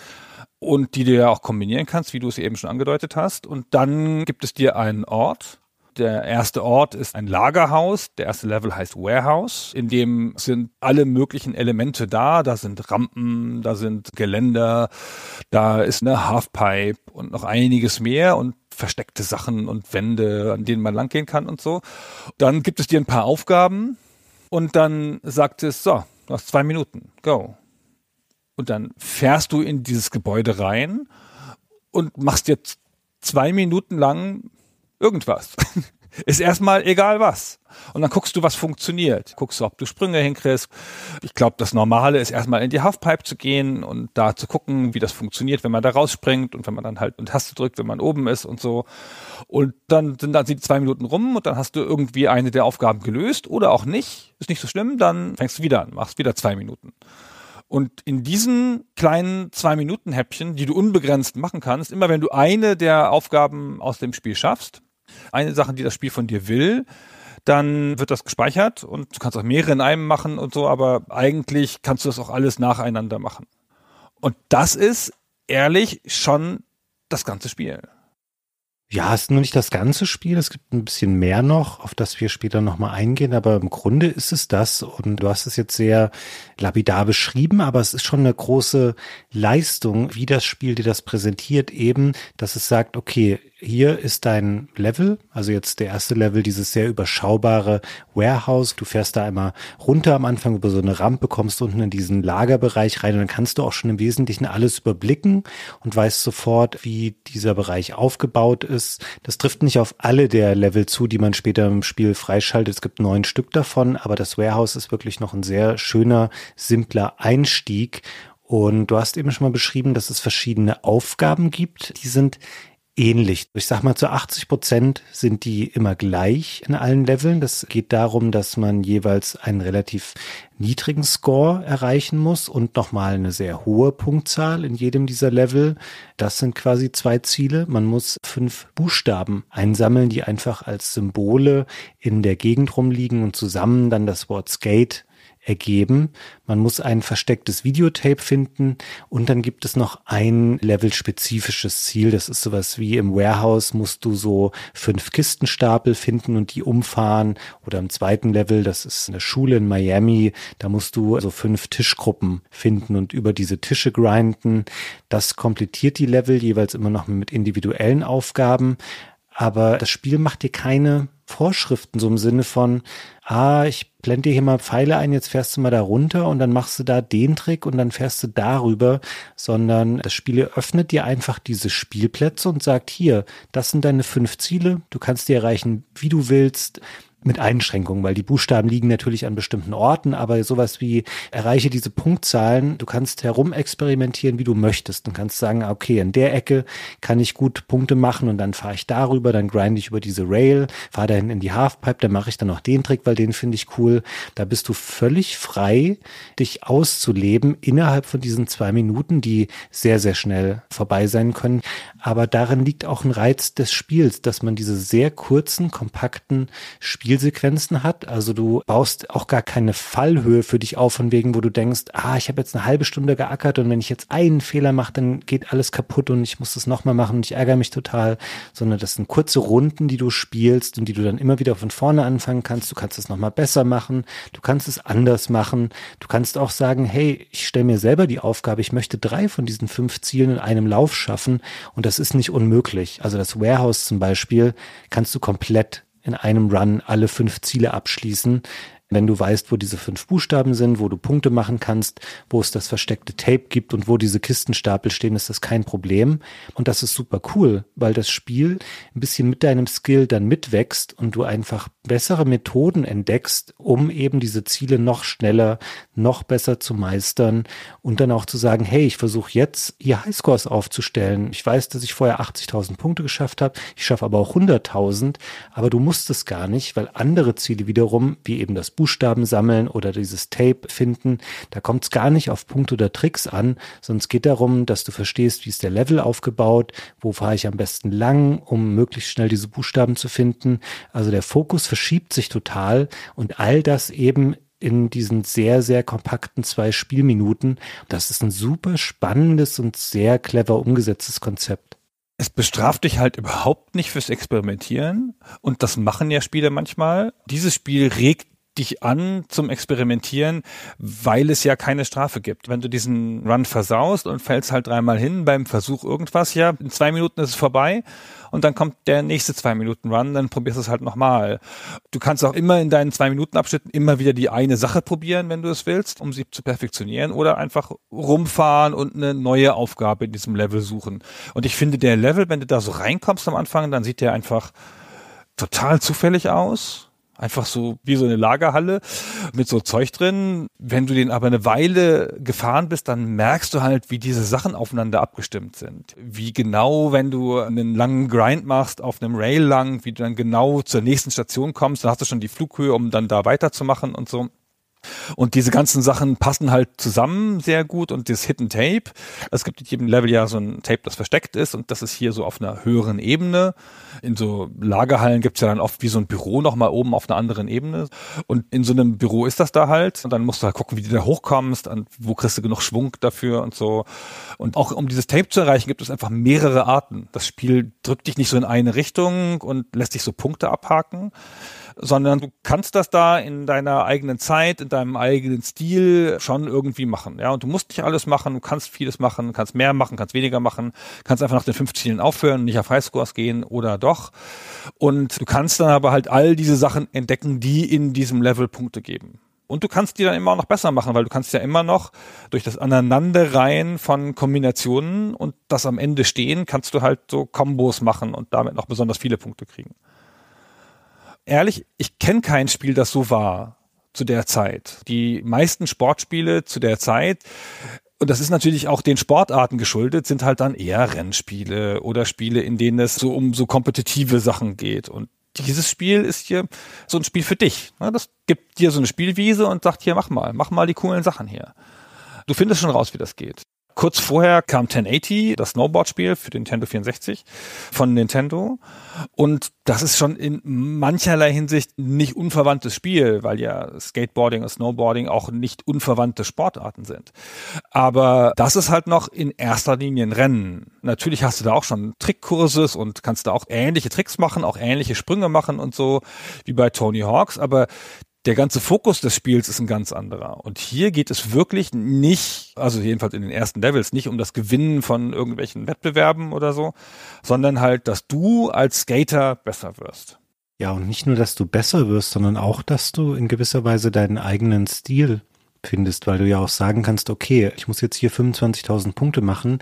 [SPEAKER 1] und die du ja auch kombinieren kannst, wie du es eben schon angedeutet hast. Und dann gibt es dir einen Ort, der erste Ort ist ein Lagerhaus. Der erste Level heißt Warehouse. In dem sind alle möglichen Elemente da. Da sind Rampen, da sind Geländer, da ist eine Halfpipe und noch einiges mehr und versteckte Sachen und Wände, an denen man langgehen kann und so. Dann gibt es dir ein paar Aufgaben und dann sagt es, so, du hast zwei Minuten, go. Und dann fährst du in dieses Gebäude rein und machst jetzt zwei Minuten lang Irgendwas. Ist erstmal egal was. Und dann guckst du, was funktioniert. Guckst du, ob du Sprünge hinkriegst. Ich glaube, das Normale ist erstmal in die Halfpipe zu gehen und da zu gucken, wie das funktioniert, wenn man da rausspringt und wenn man dann halt eine Taste drückt, wenn man oben ist und so. Und dann sind dann die zwei Minuten rum und dann hast du irgendwie eine der Aufgaben gelöst oder auch nicht. Ist nicht so schlimm, dann fängst du wieder an, machst wieder zwei Minuten. Und in diesen kleinen Zwei-Minuten-Häppchen, die du unbegrenzt machen kannst, immer wenn du eine der Aufgaben aus dem Spiel schaffst, eine Sache, die das Spiel von dir will, dann wird das gespeichert und du kannst auch mehrere in einem machen und so, aber eigentlich kannst du das auch alles nacheinander machen. Und das ist ehrlich schon das ganze Spiel.
[SPEAKER 2] Ja, es ist nur nicht das ganze Spiel. Es gibt ein bisschen mehr noch, auf das wir später nochmal eingehen. Aber im Grunde ist es das. Und du hast es jetzt sehr lapidar beschrieben. Aber es ist schon eine große Leistung, wie das Spiel dir das präsentiert eben, dass es sagt, okay, hier ist dein Level, also jetzt der erste Level, dieses sehr überschaubare Warehouse. Du fährst da einmal runter am Anfang über so eine Rampe, kommst unten in diesen Lagerbereich rein und dann kannst du auch schon im Wesentlichen alles überblicken und weißt sofort, wie dieser Bereich aufgebaut ist. Das trifft nicht auf alle der Level zu, die man später im Spiel freischaltet. Es gibt neun Stück davon, aber das Warehouse ist wirklich noch ein sehr schöner, simpler Einstieg und du hast eben schon mal beschrieben, dass es verschiedene Aufgaben gibt. Die sind ähnlich. Ich sag mal, zu 80 Prozent sind die immer gleich in allen Leveln. Das geht darum, dass man jeweils einen relativ niedrigen Score erreichen muss und nochmal eine sehr hohe Punktzahl in jedem dieser Level. Das sind quasi zwei Ziele. Man muss fünf Buchstaben einsammeln, die einfach als Symbole in der Gegend rumliegen und zusammen dann das Wort Skate ergeben. Man muss ein verstecktes Videotape finden und dann gibt es noch ein levelspezifisches Ziel. Das ist sowas wie im Warehouse musst du so fünf Kistenstapel finden und die umfahren oder im zweiten Level, das ist eine Schule in Miami, da musst du so fünf Tischgruppen finden und über diese Tische grinden. Das komplettiert die Level jeweils immer noch mit individuellen Aufgaben. Aber das Spiel macht dir keine Vorschriften, so im Sinne von, ah, ich blende dir hier mal Pfeile ein, jetzt fährst du mal da runter und dann machst du da den Trick und dann fährst du darüber, sondern das Spiel öffnet dir einfach diese Spielplätze und sagt, hier, das sind deine fünf Ziele, du kannst die erreichen, wie du willst, mit Einschränkungen, weil die Buchstaben liegen natürlich an bestimmten Orten, aber sowas wie erreiche diese Punktzahlen, du kannst herumexperimentieren, wie du möchtest und kannst sagen, ah, okay, in der Ecke kann ich gut Punkte machen und dann fahre ich darüber, dann grinde ich über diese Rail, fahre dahin in die Halfpipe, dann mache ich dann noch den Trick, weil den finde ich cool. Da bist du völlig frei, dich auszuleben innerhalb von diesen zwei Minuten, die sehr, sehr schnell vorbei sein können. Aber darin liegt auch ein Reiz des Spiels, dass man diese sehr kurzen, kompakten Spielsequenzen hat. Also du baust auch gar keine Fallhöhe für dich auf, von wegen, wo du denkst, ah, ich habe jetzt eine halbe Stunde geackert und wenn ich jetzt einen Fehler mache, dann geht alles kaputt und ich muss das nochmal machen und ich ärgere mich total, sondern das sind kurze Runden, die du spielst und die du dann immer wieder von vorne anfangen kannst. Du kannst es nochmal besser machen, du kannst es anders machen, du kannst auch sagen, hey, ich stelle mir selber die Aufgabe, ich möchte drei von diesen fünf Zielen in einem Lauf schaffen und das ist nicht unmöglich. Also das Warehouse zum Beispiel kannst du komplett in einem Run alle fünf Ziele abschließen. Wenn du weißt, wo diese fünf Buchstaben sind, wo du Punkte machen kannst, wo es das versteckte Tape gibt und wo diese Kistenstapel stehen, ist das kein Problem. Und das ist super cool, weil das Spiel ein bisschen mit deinem Skill dann mitwächst und du einfach bessere Methoden entdeckst, um eben diese Ziele noch schneller, noch besser zu meistern und dann auch zu sagen, hey, ich versuche jetzt hier Highscores aufzustellen. Ich weiß, dass ich vorher 80.000 Punkte geschafft habe, ich schaffe aber auch 100.000, aber du musst es gar nicht, weil andere Ziele wiederum, wie eben das Buchstaben sammeln oder dieses Tape finden. Da kommt es gar nicht auf Punkte oder Tricks an, sonst geht darum, dass du verstehst, wie ist der Level aufgebaut, wo fahre ich am besten lang, um möglichst schnell diese Buchstaben zu finden. Also der Fokus verschiebt sich total und all das eben in diesen sehr, sehr kompakten zwei Spielminuten. Das ist ein super spannendes und sehr clever umgesetztes Konzept.
[SPEAKER 1] Es bestraft dich halt überhaupt nicht fürs Experimentieren und das machen ja Spiele manchmal. Dieses Spiel regt dich an zum Experimentieren, weil es ja keine Strafe gibt. Wenn du diesen Run versaust und fällst halt dreimal hin beim Versuch irgendwas, ja, in zwei Minuten ist es vorbei und dann kommt der nächste zwei Minuten Run, dann probierst du es halt nochmal. Du kannst auch immer in deinen zwei Minuten Abschnitten immer wieder die eine Sache probieren, wenn du es willst, um sie zu perfektionieren oder einfach rumfahren und eine neue Aufgabe in diesem Level suchen. Und ich finde, der Level, wenn du da so reinkommst am Anfang, dann sieht der einfach total zufällig aus Einfach so wie so eine Lagerhalle mit so Zeug drin. Wenn du den aber eine Weile gefahren bist, dann merkst du halt, wie diese Sachen aufeinander abgestimmt sind. Wie genau, wenn du einen langen Grind machst auf einem Rail lang, wie du dann genau zur nächsten Station kommst, dann hast du schon die Flughöhe, um dann da weiterzumachen und so. Und diese ganzen Sachen passen halt zusammen sehr gut und das Hidden Tape. Es gibt in jedem Level ja so ein Tape, das versteckt ist und das ist hier so auf einer höheren Ebene. In so Lagerhallen gibt's ja dann oft wie so ein Büro nochmal oben auf einer anderen Ebene. Und in so einem Büro ist das da halt. Und dann musst du halt gucken, wie du da hochkommst und wo kriegst du genug Schwung dafür und so. Und auch um dieses Tape zu erreichen, gibt es einfach mehrere Arten. Das Spiel drückt dich nicht so in eine Richtung und lässt dich so Punkte abhaken sondern du kannst das da in deiner eigenen Zeit, in deinem eigenen Stil schon irgendwie machen. Ja, und du musst nicht alles machen, du kannst vieles machen, kannst mehr machen, kannst weniger machen, kannst einfach nach den fünf Zielen aufhören, nicht auf Highscores gehen oder doch. Und du kannst dann aber halt all diese Sachen entdecken, die in diesem Level Punkte geben. Und du kannst die dann immer auch noch besser machen, weil du kannst ja immer noch durch das Aneinanderreihen von Kombinationen und das am Ende stehen, kannst du halt so Combos machen und damit noch besonders viele Punkte kriegen ehrlich, ich kenne kein Spiel, das so war zu der Zeit. Die meisten Sportspiele zu der Zeit und das ist natürlich auch den Sportarten geschuldet, sind halt dann eher Rennspiele oder Spiele, in denen es so um so kompetitive Sachen geht. Und dieses Spiel ist hier so ein Spiel für dich. Ne? Das gibt dir so eine Spielwiese und sagt hier, mach mal, mach mal die coolen Sachen hier. Du findest schon raus, wie das geht. Kurz vorher kam 1080, das Snowboard-Spiel für den Nintendo 64 von Nintendo. Und das ist schon in mancherlei Hinsicht nicht unverwandtes Spiel, weil ja Skateboarding und Snowboarding auch nicht unverwandte Sportarten sind. Aber das ist halt noch in erster Linie ein Rennen. Natürlich hast du da auch schon Trickkurses und kannst da auch ähnliche Tricks machen, auch ähnliche Sprünge machen und so wie bei Tony Hawks. Aber der ganze Fokus des Spiels ist ein ganz anderer. Und hier geht es wirklich nicht, also jedenfalls in den ersten Levels, nicht um das Gewinnen von irgendwelchen Wettbewerben oder so, sondern halt, dass du als Skater besser
[SPEAKER 2] wirst. Ja, und nicht nur, dass du besser wirst, sondern auch, dass du in gewisser Weise deinen eigenen Stil findest, weil du ja auch sagen kannst, okay, ich muss jetzt hier 25.000 Punkte machen.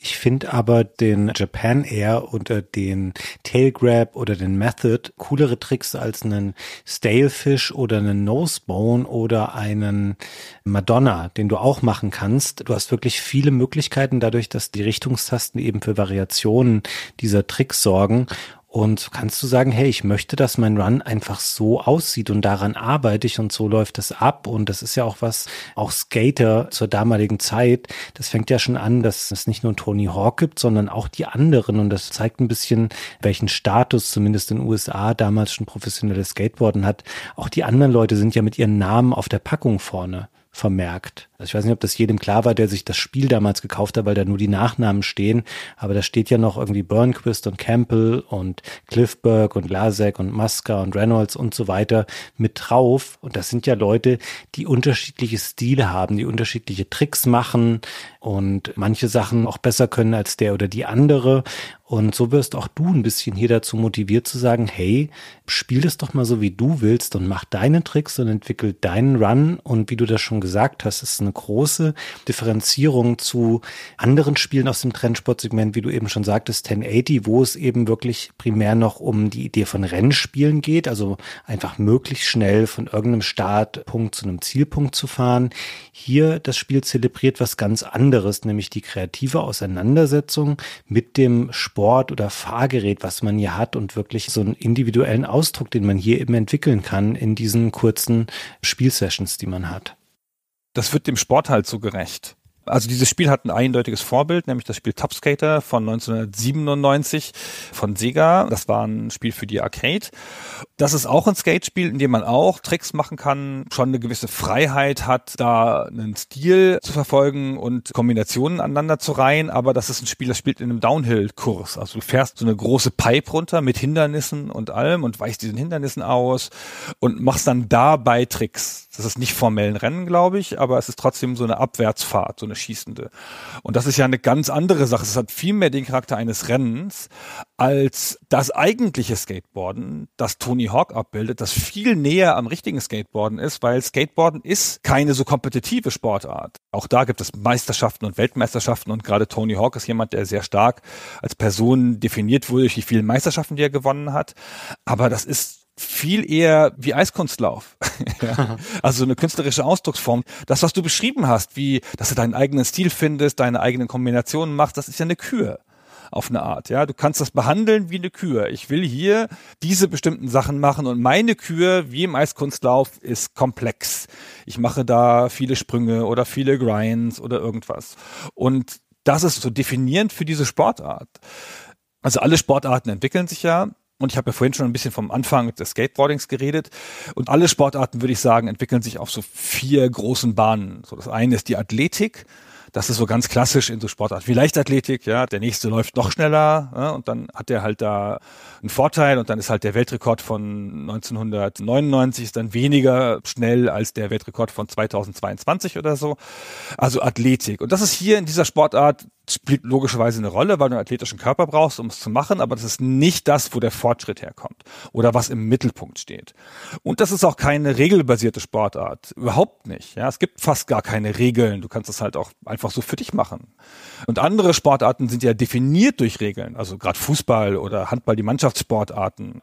[SPEAKER 2] Ich finde aber den Japan Air oder den Tail Grab oder den Method coolere Tricks als einen Stalefish oder einen Nosebone oder einen Madonna, den du auch machen kannst. Du hast wirklich viele Möglichkeiten dadurch, dass die Richtungstasten eben für Variationen dieser Tricks sorgen und kannst du sagen, hey, ich möchte, dass mein Run einfach so aussieht und daran arbeite ich und so läuft es ab. Und das ist ja auch was, auch Skater zur damaligen Zeit, das fängt ja schon an, dass es nicht nur Tony Hawk gibt, sondern auch die anderen. Und das zeigt ein bisschen, welchen Status zumindest in den USA damals schon professionelle Skateboarden hat. Auch die anderen Leute sind ja mit ihren Namen auf der Packung vorne vermerkt. Also ich weiß nicht, ob das jedem klar war, der sich das Spiel damals gekauft hat, weil da nur die Nachnamen stehen. Aber da steht ja noch irgendwie Burnquist und Campbell und Cliffberg und Lasek und Muska und Reynolds und so weiter mit drauf. Und das sind ja Leute, die unterschiedliche Stile haben, die unterschiedliche Tricks machen und manche Sachen auch besser können als der oder die andere. Und so wirst auch du ein bisschen hier dazu motiviert zu sagen, hey, spiel das doch mal so, wie du willst und mach deine Tricks und entwickel deinen Run. Und wie du das schon gesagt hast, ist eine große Differenzierung zu anderen Spielen aus dem Trendsportsegment, wie du eben schon sagtest, 1080, wo es eben wirklich primär noch um die Idee von Rennspielen geht, also einfach möglichst schnell von irgendeinem Startpunkt zu einem Zielpunkt zu fahren. Hier das Spiel zelebriert was ganz anderes, nämlich die kreative Auseinandersetzung mit dem Sport oder Fahrgerät, was man hier hat und wirklich so einen individuellen Ausdruck, den man hier eben entwickeln kann in diesen kurzen Spielsessions, die man hat
[SPEAKER 1] das wird dem Sport halt so gerecht also dieses Spiel hat ein eindeutiges Vorbild, nämlich das Spiel Topskater von 1997 von Sega. Das war ein Spiel für die Arcade. Das ist auch ein Skatespiel, in dem man auch Tricks machen kann, schon eine gewisse Freiheit hat, da einen Stil zu verfolgen und Kombinationen aneinander zu reihen. Aber das ist ein Spiel, das spielt in einem Downhill-Kurs. Also du fährst so eine große Pipe runter mit Hindernissen und allem und weichst diesen Hindernissen aus und machst dann dabei Tricks. Das ist nicht formellen Rennen, glaube ich, aber es ist trotzdem so eine Abwärtsfahrt, so eine Schießende. Und das ist ja eine ganz andere Sache. Es hat viel mehr den Charakter eines Rennens als das eigentliche Skateboarden, das Tony Hawk abbildet, das viel näher am richtigen Skateboarden ist, weil Skateboarden ist keine so kompetitive Sportart. Auch da gibt es Meisterschaften und Weltmeisterschaften und gerade Tony Hawk ist jemand, der sehr stark als Person definiert wurde durch die vielen Meisterschaften, die er gewonnen hat. Aber das ist viel eher wie Eiskunstlauf. Also eine künstlerische Ausdrucksform. Das, was du beschrieben hast, wie, dass du deinen eigenen Stil findest, deine eigenen Kombinationen machst, das ist ja eine Kür auf eine Art. Ja, du kannst das behandeln wie eine Kür. Ich will hier diese bestimmten Sachen machen und meine Kür, wie im Eiskunstlauf, ist komplex. Ich mache da viele Sprünge oder viele Grinds oder irgendwas. Und das ist so definierend für diese Sportart. Also alle Sportarten entwickeln sich ja und ich habe ja vorhin schon ein bisschen vom Anfang des Skateboardings geredet. Und alle Sportarten, würde ich sagen, entwickeln sich auf so vier großen Bahnen. So, das eine ist die Athletik. Das ist so ganz klassisch in so Sportarten wie Leichtathletik. Ja, der nächste läuft noch schneller ja, und dann hat er halt da einen Vorteil und dann ist halt der Weltrekord von 1999 ist dann weniger schnell als der Weltrekord von 2022 oder so. Also Athletik. Und das ist hier in dieser Sportart spielt logischerweise eine Rolle, weil du einen athletischen Körper brauchst, um es zu machen, aber das ist nicht das, wo der Fortschritt herkommt oder was im Mittelpunkt steht. Und das ist auch keine regelbasierte Sportart, überhaupt nicht. Ja, es gibt fast gar keine Regeln. Du kannst das halt auch einfach so für dich machen. Und andere Sportarten sind ja definiert durch Regeln, also gerade Fußball oder Handball, die Mannschaftssportarten,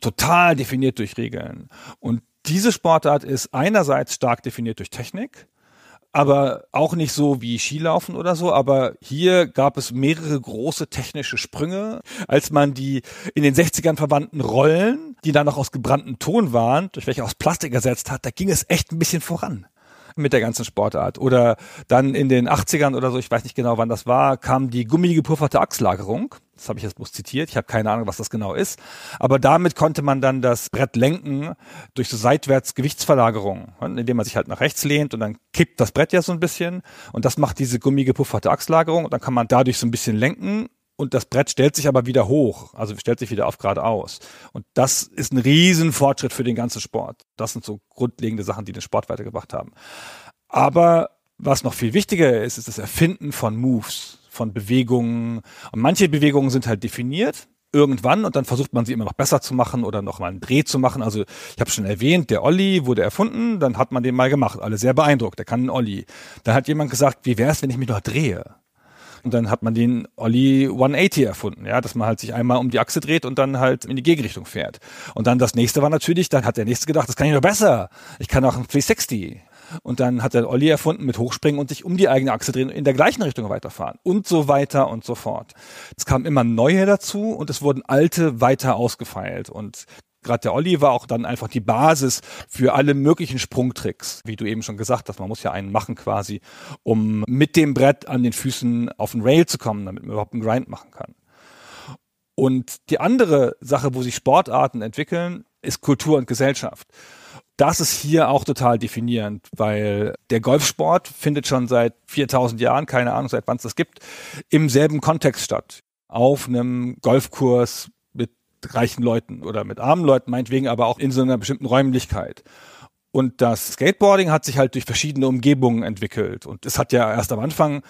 [SPEAKER 1] total definiert durch Regeln. Und diese Sportart ist einerseits stark definiert durch Technik aber auch nicht so wie Skilaufen oder so, aber hier gab es mehrere große technische Sprünge, als man die in den 60ern verwandten Rollen, die dann noch aus gebranntem Ton waren, durch welche aus Plastik ersetzt hat, da ging es echt ein bisschen voran mit der ganzen Sportart. Oder dann in den 80ern oder so, ich weiß nicht genau, wann das war, kam die gummige Achslagerung das habe ich jetzt bloß zitiert. Ich habe keine Ahnung, was das genau ist. Aber damit konnte man dann das Brett lenken durch so seitwärts Gewichtsverlagerung, indem man sich halt nach rechts lehnt und dann kippt das Brett ja so ein bisschen. Und das macht diese gummige, pufferte Achslagerung. Und dann kann man dadurch so ein bisschen lenken. Und das Brett stellt sich aber wieder hoch, also stellt sich wieder auf geradeaus. Und das ist ein Riesenfortschritt für den ganzen Sport. Das sind so grundlegende Sachen, die den Sport weitergebracht haben. Aber was noch viel wichtiger ist, ist das Erfinden von Moves von Bewegungen. Und manche Bewegungen sind halt definiert irgendwann und dann versucht man sie immer noch besser zu machen oder nochmal einen Dreh zu machen. Also ich habe schon erwähnt, der Olli wurde erfunden, dann hat man den mal gemacht. Alle sehr beeindruckt, der kann einen Olli. Dann hat jemand gesagt, wie wäre es, wenn ich mich noch drehe? Und dann hat man den Olli 180 erfunden, ja, dass man halt sich einmal um die Achse dreht und dann halt in die Gegenrichtung fährt. Und dann das nächste war natürlich, dann hat der nächste gedacht, das kann ich noch besser. Ich kann auch ein 360. Und dann hat er Olli erfunden mit Hochspringen und sich um die eigene Achse drehen und in der gleichen Richtung weiterfahren und so weiter und so fort. Es kamen immer neue dazu und es wurden alte weiter ausgefeilt und gerade der Olli war auch dann einfach die Basis für alle möglichen Sprungtricks. Wie du eben schon gesagt hast, man muss ja einen machen quasi, um mit dem Brett an den Füßen auf den Rail zu kommen, damit man überhaupt einen Grind machen kann. Und die andere Sache, wo sich Sportarten entwickeln, ist Kultur und Gesellschaft das ist hier auch total definierend, weil der Golfsport findet schon seit 4000 Jahren, keine Ahnung, seit wann es das gibt, im selben Kontext statt. Auf einem Golfkurs mit reichen Leuten oder mit armen Leuten, meinetwegen aber auch in so einer bestimmten Räumlichkeit. Und das Skateboarding hat sich halt durch verschiedene Umgebungen entwickelt. Und es hat ja erst am Anfang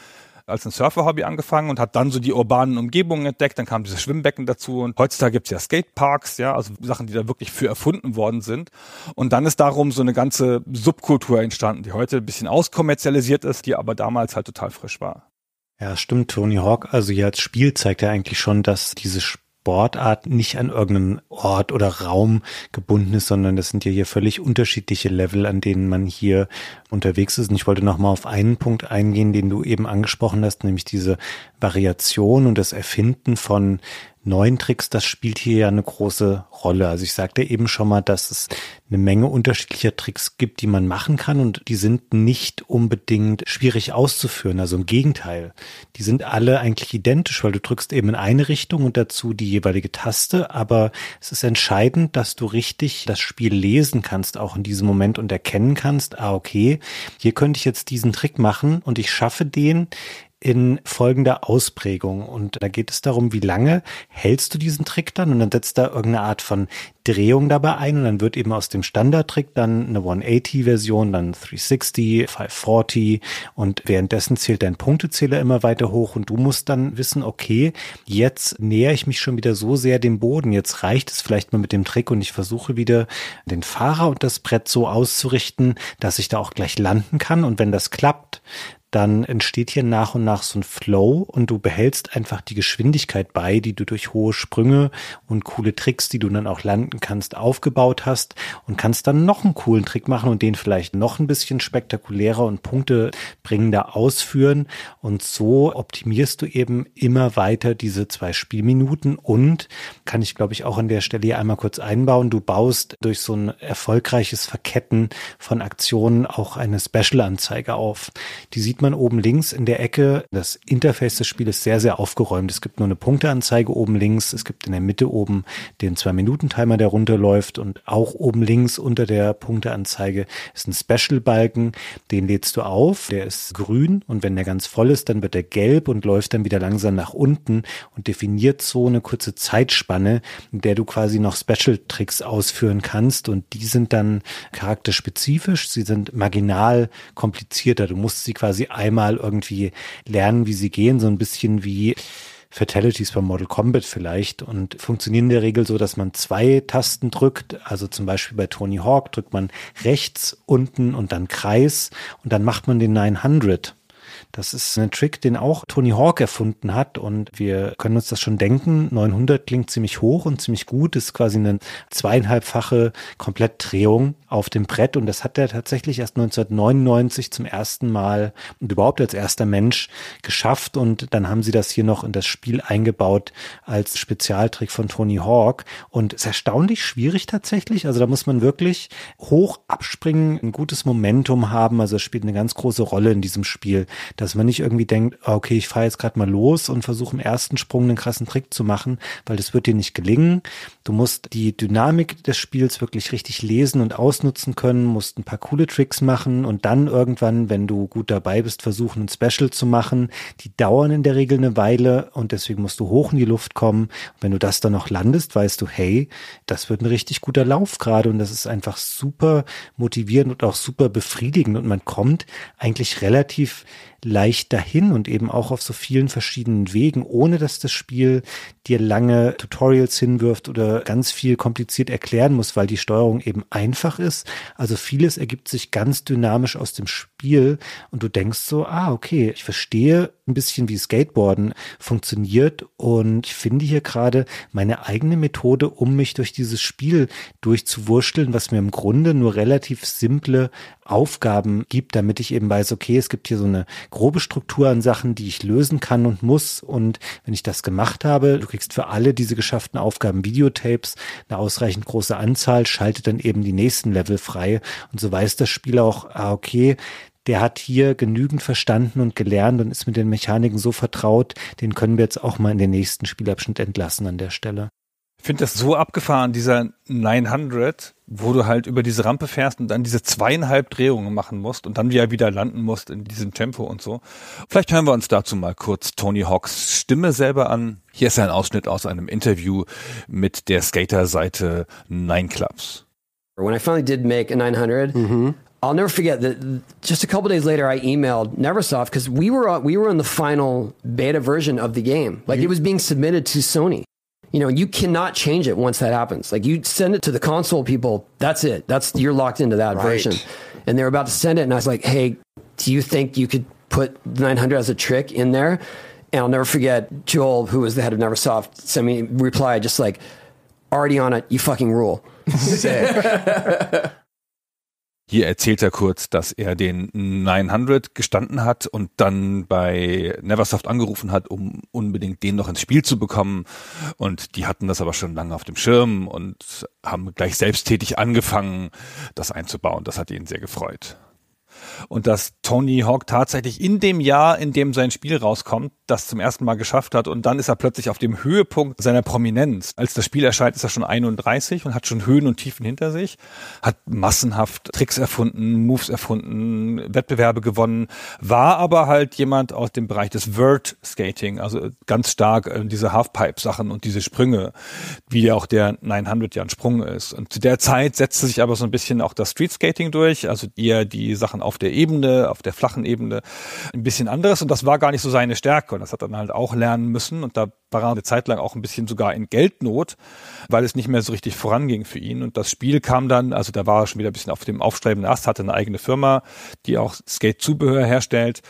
[SPEAKER 1] als ein Surfer-Hobby angefangen und hat dann so die urbanen Umgebungen entdeckt. Dann kam dieses Schwimmbecken dazu und heutzutage gibt's ja Skateparks, ja, also Sachen, die da wirklich für erfunden worden sind. Und dann ist darum so eine ganze Subkultur entstanden, die heute ein bisschen auskommerzialisiert ist, die aber damals halt total frisch war.
[SPEAKER 2] Ja, stimmt, Tony Hawk, also hier als Spiel zeigt er eigentlich schon, dass diese Sportart nicht an irgendeinen Ort oder Raum gebunden ist, sondern das sind ja hier völlig unterschiedliche Level, an denen man hier unterwegs ist. Und ich wollte nochmal auf einen Punkt eingehen, den du eben angesprochen hast, nämlich diese Variation und das Erfinden von neuen Tricks, das spielt hier ja eine große Rolle. Also ich sagte eben schon mal, dass es eine Menge unterschiedlicher Tricks gibt, die man machen kann und die sind nicht unbedingt schwierig auszuführen. Also im Gegenteil, die sind alle eigentlich identisch, weil du drückst eben in eine Richtung und dazu die jeweilige Taste. Aber es ist entscheidend, dass du richtig das Spiel lesen kannst, auch in diesem Moment und erkennen kannst, ah okay, hier könnte ich jetzt diesen Trick machen und ich schaffe den in folgender Ausprägung. Und da geht es darum, wie lange hältst du diesen Trick dann? Und dann setzt da irgendeine Art von Drehung dabei ein und dann wird eben aus dem Standard-Trick dann eine 180-Version, dann 360, 540 und währenddessen zählt dein Punktezähler immer weiter hoch und du musst dann wissen, okay, jetzt nähere ich mich schon wieder so sehr dem Boden, jetzt reicht es vielleicht mal mit dem Trick und ich versuche wieder den Fahrer und das Brett so auszurichten, dass ich da auch gleich landen kann und wenn das klappt, dann entsteht hier nach und nach so ein Flow und du behältst einfach die Geschwindigkeit bei, die du durch hohe Sprünge und coole Tricks, die du dann auch landen kannst, aufgebaut hast und kannst dann noch einen coolen Trick machen und den vielleicht noch ein bisschen spektakulärer und punktebringender ausführen. Und so optimierst du eben immer weiter diese zwei Spielminuten und kann ich, glaube ich, auch an der Stelle hier einmal kurz einbauen. Du baust durch so ein erfolgreiches Verketten von Aktionen auch eine Special-Anzeige auf. Die sieht man man oben links in der Ecke, das Interface des Spiels ist sehr, sehr aufgeräumt. Es gibt nur eine Punkteanzeige oben links. Es gibt in der Mitte oben den Zwei-Minuten-Timer, der runterläuft. Und auch oben links unter der Punkteanzeige ist ein Special-Balken. Den lädst du auf. Der ist grün. Und wenn der ganz voll ist, dann wird er gelb und läuft dann wieder langsam nach unten und definiert so eine kurze Zeitspanne, in der du quasi noch Special-Tricks ausführen kannst. Und die sind dann charakterspezifisch. Sie sind marginal komplizierter. Du musst sie quasi sie einmal irgendwie lernen, wie sie gehen, so ein bisschen wie Fatalities beim Model Combat vielleicht und funktionieren in der Regel so, dass man zwei Tasten drückt. Also zum Beispiel bei Tony Hawk drückt man rechts unten und dann Kreis und dann macht man den 900 das ist ein Trick, den auch Tony Hawk erfunden hat und wir können uns das schon denken. 900 klingt ziemlich hoch und ziemlich gut, ist quasi eine zweieinhalbfache Komplettdrehung auf dem Brett und das hat er tatsächlich erst 1999 zum ersten Mal und überhaupt als erster Mensch geschafft und dann haben sie das hier noch in das Spiel eingebaut als Spezialtrick von Tony Hawk und ist erstaunlich schwierig tatsächlich. Also da muss man wirklich hoch abspringen, ein gutes Momentum haben. Also es spielt eine ganz große Rolle in diesem Spiel, dass man nicht irgendwie denkt, ah, okay, ich fahre jetzt gerade mal los und versuche im ersten Sprung einen krassen Trick zu machen, weil das wird dir nicht gelingen. Du musst die Dynamik des Spiels wirklich richtig lesen und ausnutzen können, musst ein paar coole Tricks machen und dann irgendwann, wenn du gut dabei bist, versuchen, ein Special zu machen. Die dauern in der Regel eine Weile und deswegen musst du hoch in die Luft kommen. Und wenn du das dann noch landest, weißt du, hey, das wird ein richtig guter Lauf gerade und das ist einfach super motivierend und auch super befriedigend und man kommt eigentlich relativ leicht dahin und eben auch auf so vielen verschiedenen Wegen, ohne dass das Spiel dir lange Tutorials hinwirft oder ganz viel kompliziert erklären muss, weil die Steuerung eben einfach ist. Also vieles ergibt sich ganz dynamisch aus dem Spiel und du denkst so, ah, okay, ich verstehe ein bisschen, wie Skateboarden funktioniert und ich finde hier gerade meine eigene Methode, um mich durch dieses Spiel durchzuwurschteln, was mir im Grunde nur relativ simple Aufgaben gibt, damit ich eben weiß, okay, es gibt hier so eine grobe Struktur an Sachen, die ich lösen kann und muss. Und wenn ich das gemacht habe, du kriegst für alle diese geschafften Aufgaben Videotapes, eine ausreichend große Anzahl, schaltet dann eben die nächsten Level frei. Und so weiß das Spiel auch, ah, okay, der hat hier genügend verstanden und gelernt und ist mit den Mechaniken so vertraut, den können wir jetzt auch mal in den nächsten Spielabschnitt entlassen an der Stelle
[SPEAKER 1] finde das so abgefahren, dieser 900, wo du halt über diese Rampe fährst und dann diese zweieinhalb Drehungen machen musst und dann ja wieder landen musst in diesem Tempo und so. Vielleicht hören wir uns dazu mal kurz Tony Hawks Stimme selber an. Hier ist ein Ausschnitt aus einem Interview mit der Skater-Seite Nine Clubs. When I finally did make a 900, mm -hmm. I'll never forget that just a couple days later I emailed Neversoft because we were we were in the final beta version of the game. Like you, mm-hmm. it was being submitted to Sony. You know, you cannot change it once that happens. Like you send it to the console people, that's it. That's you're locked into that right. version. And they're about to send it, and I was like, "Hey, do you think you could put 900 as a trick in there?" And I'll never forget Joel, who was the head of Neversoft, sent me reply just like, "Already on it, you fucking rule." Hier erzählt er kurz, dass er den 900 gestanden hat und dann bei Neversoft angerufen hat, um unbedingt den noch ins Spiel zu bekommen. Und die hatten das aber schon lange auf dem Schirm und haben gleich selbsttätig angefangen, das einzubauen. Das hat ihn sehr gefreut. Und dass Tony Hawk tatsächlich in dem Jahr, in dem sein Spiel rauskommt, das zum ersten Mal geschafft hat. Und dann ist er plötzlich auf dem Höhepunkt seiner Prominenz. Als das Spiel erscheint, ist er schon 31 und hat schon Höhen und Tiefen hinter sich, hat massenhaft Tricks erfunden, Moves erfunden, Wettbewerbe gewonnen, war aber halt jemand aus dem Bereich des Word Skating, also ganz stark äh, diese Halfpipe-Sachen und diese Sprünge, wie ja auch der 900 ja ein Sprung ist. Und zu der Zeit setzte sich aber so ein bisschen auch das Street Skating durch, also eher die Sachen auf der Ebene, auf der flachen Ebene, ein bisschen anderes. Und das war gar nicht so seine Stärke können. Das hat dann halt auch lernen müssen und da war er eine Zeit lang auch ein bisschen sogar in Geldnot, weil es nicht mehr so richtig voranging für ihn. Und das Spiel kam dann, also da war er schon wieder ein bisschen auf dem aufstrebenden Ast, hatte eine eigene Firma, die auch Skate-Zubehör herstellt.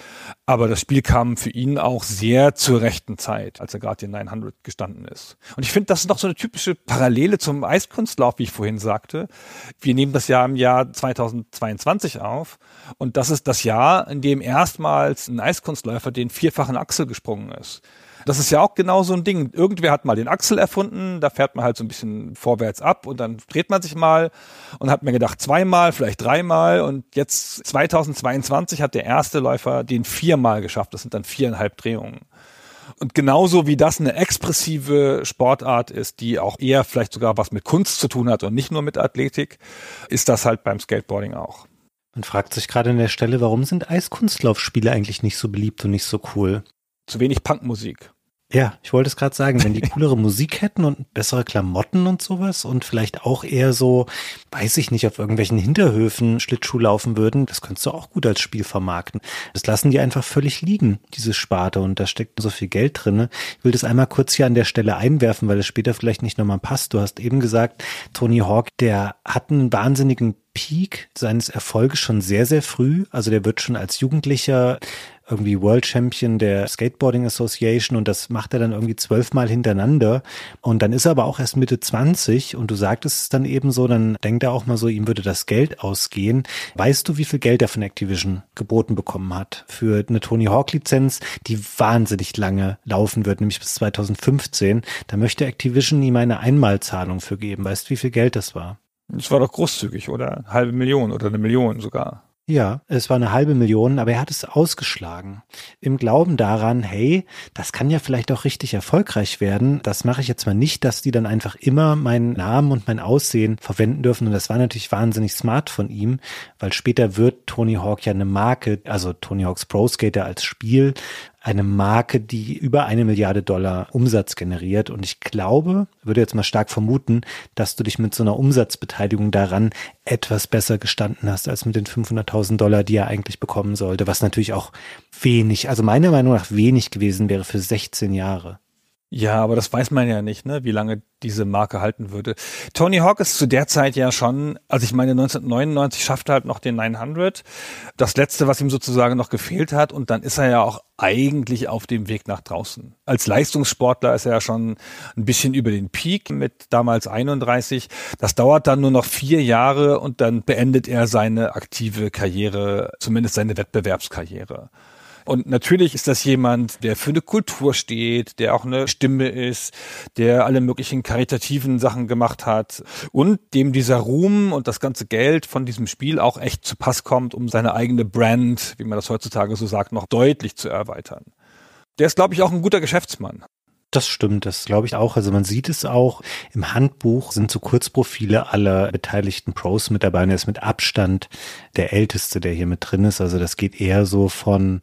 [SPEAKER 1] Aber das Spiel kam für ihn auch sehr zur rechten Zeit, als er gerade in 900 gestanden ist. Und ich finde, das ist noch so eine typische Parallele zum Eiskunstlauf, wie ich vorhin sagte. Wir nehmen das Jahr im Jahr 2022 auf und das ist das Jahr, in dem erstmals ein Eiskunstläufer den vierfachen Achsel gesprungen ist. Das ist ja auch genau so ein Ding. Irgendwer hat mal den Axel erfunden, da fährt man halt so ein bisschen vorwärts ab und dann dreht man sich mal und hat mir gedacht, zweimal, vielleicht dreimal und jetzt 2022 hat der erste Läufer den viermal geschafft. Das sind dann viereinhalb Drehungen. Und genauso wie das eine expressive Sportart ist, die auch eher vielleicht sogar was mit Kunst zu tun hat und nicht nur mit Athletik, ist das halt beim Skateboarding auch. Man fragt sich gerade an der Stelle,
[SPEAKER 2] warum sind Eiskunstlaufspiele eigentlich nicht so beliebt und nicht so cool? zu wenig Punkmusik. Ja, ich wollte es gerade sagen, wenn die coolere Musik hätten und bessere Klamotten und sowas und vielleicht auch eher so, weiß ich nicht, auf irgendwelchen Hinterhöfen Schlittschuh laufen würden, das könntest du auch gut als Spiel vermarkten. Das lassen die einfach völlig liegen, diese Sparte, und da steckt so viel Geld drinne. Ich will das einmal kurz hier an der Stelle einwerfen, weil es später vielleicht nicht nochmal passt. Du hast eben gesagt, Tony Hawk, der hat einen wahnsinnigen Peak seines Erfolges schon sehr, sehr früh. Also der wird schon als Jugendlicher irgendwie World Champion der Skateboarding Association und das macht er dann irgendwie zwölfmal hintereinander. Und dann ist er aber auch erst Mitte 20 und du sagtest es dann eben so, dann denkt er auch mal so, ihm würde das Geld ausgehen. Weißt du, wie viel Geld er von Activision geboten bekommen hat für eine Tony Hawk Lizenz, die wahnsinnig lange laufen wird, nämlich bis 2015? Da möchte Activision ihm eine Einmalzahlung für geben. Weißt du, wie viel Geld das war? Das war doch großzügig, oder?
[SPEAKER 1] Halbe Million oder eine Million sogar.
[SPEAKER 2] Ja, es war eine halbe Million, aber er hat es ausgeschlagen. Im Glauben daran, hey, das kann ja vielleicht auch richtig erfolgreich werden. Das mache ich jetzt mal nicht, dass die dann einfach immer meinen Namen und mein Aussehen verwenden dürfen. Und das war natürlich wahnsinnig smart von ihm, weil später wird Tony Hawk ja eine Marke, also Tony Hawk's Pro Skater als Spiel eine Marke, die über eine Milliarde Dollar Umsatz generiert. Und ich glaube, würde jetzt mal stark vermuten, dass du dich mit so einer Umsatzbeteiligung daran etwas besser gestanden hast als mit den 500.000 Dollar, die er eigentlich bekommen sollte, was natürlich auch wenig, also meiner Meinung nach wenig gewesen wäre für 16 Jahre.
[SPEAKER 1] Ja, aber das weiß man ja nicht, ne, wie lange diese Marke halten würde. Tony Hawk ist zu der Zeit ja schon, also ich meine 1999 schaffte halt noch den 900, das letzte, was ihm sozusagen noch gefehlt hat und dann ist er ja auch eigentlich auf dem Weg nach draußen. Als Leistungssportler ist er ja schon ein bisschen über den Peak mit damals 31. Das dauert dann nur noch vier Jahre und dann beendet er seine aktive Karriere, zumindest seine Wettbewerbskarriere. Und natürlich ist das jemand, der für eine Kultur steht, der auch eine Stimme ist, der alle möglichen karitativen Sachen gemacht hat und dem dieser Ruhm und das ganze Geld von diesem Spiel auch echt zu Pass kommt, um seine eigene Brand, wie man das heutzutage so sagt, noch deutlich zu erweitern. Der ist, glaube ich, auch ein guter Geschäftsmann.
[SPEAKER 2] Das stimmt, das glaube ich auch. Also man sieht es auch im Handbuch sind so Kurzprofile aller beteiligten Pros mit dabei. Und er ist mit Abstand der älteste, der hier mit drin ist. Also das geht eher so von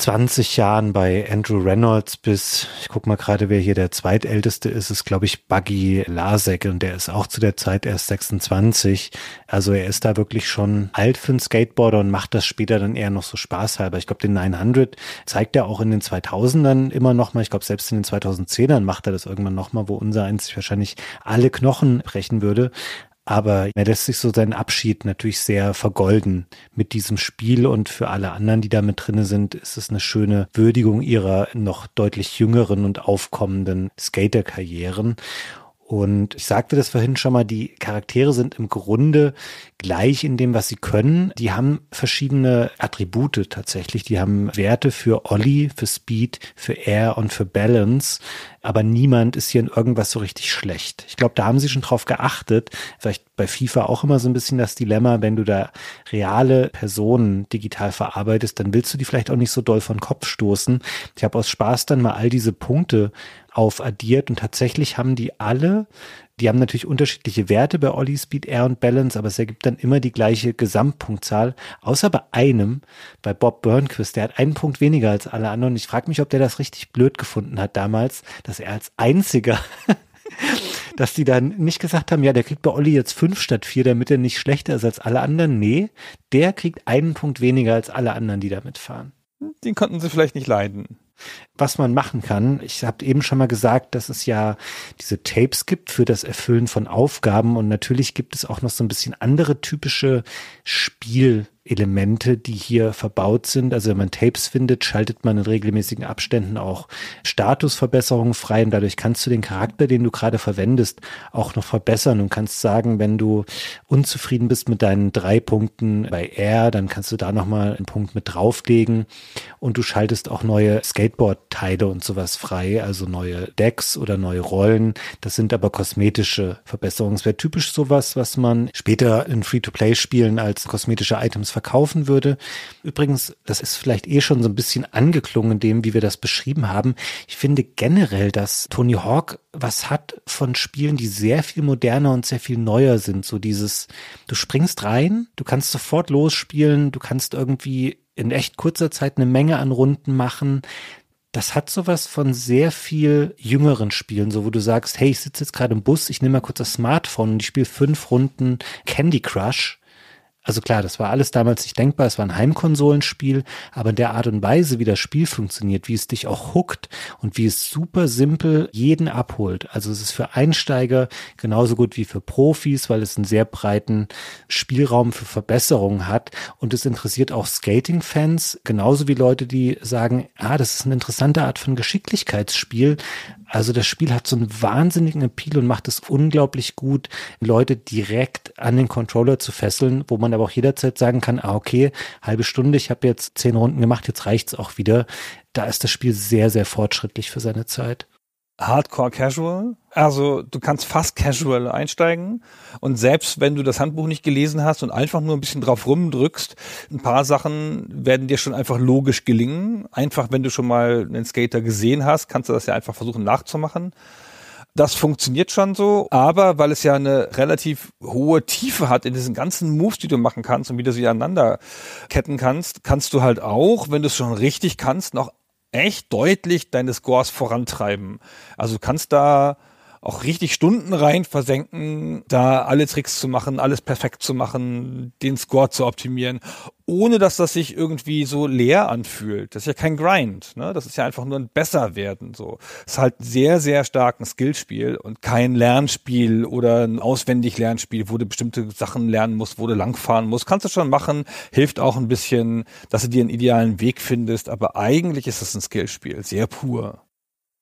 [SPEAKER 2] 20 Jahren bei Andrew Reynolds bis, ich guck mal gerade, wer hier der zweitälteste ist, ist glaube ich Buggy Lasek und der ist auch zu der Zeit erst 26. Also er ist da wirklich schon alt für einen Skateboarder und macht das später dann eher noch so spaßhalber. Ich glaube, den 900 zeigt er auch in den 2000ern immer noch mal. Ich glaube, selbst in den 2010ern macht er das irgendwann noch mal, wo unser eins wahrscheinlich alle Knochen brechen würde. Aber er lässt sich so seinen Abschied natürlich sehr vergolden mit diesem Spiel und für alle anderen, die da mit drinne sind, ist es eine schöne Würdigung ihrer noch deutlich jüngeren und aufkommenden Skaterkarrieren. Und ich sagte das vorhin schon mal, die Charaktere sind im Grunde gleich in dem, was sie können. Die haben verschiedene Attribute tatsächlich. Die haben Werte für Olli, für Speed, für Air und für Balance. Aber niemand ist hier in irgendwas so richtig schlecht. Ich glaube, da haben sie schon drauf geachtet. Vielleicht bei FIFA auch immer so ein bisschen das Dilemma, wenn du da reale Personen digital verarbeitest, dann willst du die vielleicht auch nicht so doll von Kopf stoßen. Ich habe aus Spaß dann mal all diese Punkte aufaddiert und tatsächlich haben die alle, die haben natürlich unterschiedliche Werte bei Olli Speed, Air und Balance, aber es ergibt dann immer die gleiche Gesamtpunktzahl, außer bei einem, bei Bob Burnquist, der hat einen Punkt weniger als alle anderen. Ich frage mich, ob der das richtig blöd gefunden hat damals, dass er als einziger dass die dann nicht gesagt haben, ja, der kriegt bei Olli jetzt fünf statt vier, damit er nicht schlechter ist als alle anderen. Nee, der kriegt einen Punkt weniger als alle anderen, die damit fahren. Den konnten sie vielleicht nicht leiden was man machen kann. Ich habe eben schon mal gesagt, dass es ja diese Tapes gibt für das Erfüllen von Aufgaben und natürlich gibt es auch noch so ein bisschen andere typische Spiel Elemente, die hier verbaut sind. Also wenn man Tapes findet, schaltet man in regelmäßigen Abständen auch Statusverbesserungen frei und dadurch kannst du den Charakter, den du gerade verwendest, auch noch verbessern und kannst sagen, wenn du unzufrieden bist mit deinen drei Punkten bei R, dann kannst du da nochmal einen Punkt mit drauflegen und du schaltest auch neue Skateboard-Teile und sowas frei, also neue Decks oder neue Rollen. Das sind aber kosmetische Verbesserungen. Es wäre typisch sowas, was man später in Free-to-Play-Spielen als kosmetische Items verkaufen würde. Übrigens, das ist vielleicht eh schon so ein bisschen angeklungen dem, wie wir das beschrieben haben. Ich finde generell, dass Tony Hawk was hat von Spielen, die sehr viel moderner und sehr viel neuer sind. So dieses, du springst rein, du kannst sofort losspielen, du kannst irgendwie in echt kurzer Zeit eine Menge an Runden machen das hat sowas von sehr viel jüngeren Spielen, so wo du sagst, hey, ich sitze jetzt gerade im Bus, ich nehme mal kurz das Smartphone und ich spiele fünf Runden Candy Crush also klar, das war alles damals nicht denkbar, es war ein Heimkonsolenspiel, aber in der Art und Weise, wie das Spiel funktioniert, wie es dich auch hookt und wie es super simpel jeden abholt. Also es ist für Einsteiger genauso gut wie für Profis, weil es einen sehr breiten Spielraum für Verbesserungen hat und es interessiert auch Skating-Fans, genauso wie Leute, die sagen, ah, das ist eine interessante Art von Geschicklichkeitsspiel, also das Spiel hat so einen wahnsinnigen Appeal und macht es unglaublich gut, Leute direkt an den Controller zu fesseln, wo man aber auch jederzeit sagen kann, ah okay, halbe Stunde, ich habe jetzt zehn Runden gemacht, jetzt reicht's auch wieder. Da ist das Spiel sehr, sehr fortschrittlich für seine
[SPEAKER 1] Zeit. Hardcore Casual. Also du kannst fast casual einsteigen und selbst wenn du das Handbuch nicht gelesen hast und einfach nur ein bisschen drauf rumdrückst, ein paar Sachen werden dir schon einfach logisch gelingen. Einfach wenn du schon mal einen Skater gesehen hast, kannst du das ja einfach versuchen nachzumachen. Das funktioniert schon so, aber weil es ja eine relativ hohe Tiefe hat in diesen ganzen Moves, die du machen kannst und wie du sie aneinander ketten kannst, kannst du halt auch, wenn du es schon richtig kannst, noch echt deutlich deine Scores vorantreiben. Also du kannst da auch richtig Stunden rein versenken, da alle Tricks zu machen, alles perfekt zu machen, den Score zu optimieren, ohne dass das sich irgendwie so leer anfühlt. Das ist ja kein Grind, ne? Das ist ja einfach nur ein Besserwerden, so. Es ist halt sehr, sehr stark ein Skillspiel und kein Lernspiel oder ein auswendig Lernspiel, wo du bestimmte Sachen lernen musst, wo du langfahren musst. Kannst du schon machen, hilft auch ein bisschen, dass du dir einen idealen Weg findest, aber eigentlich ist es ein Skillspiel, sehr pur.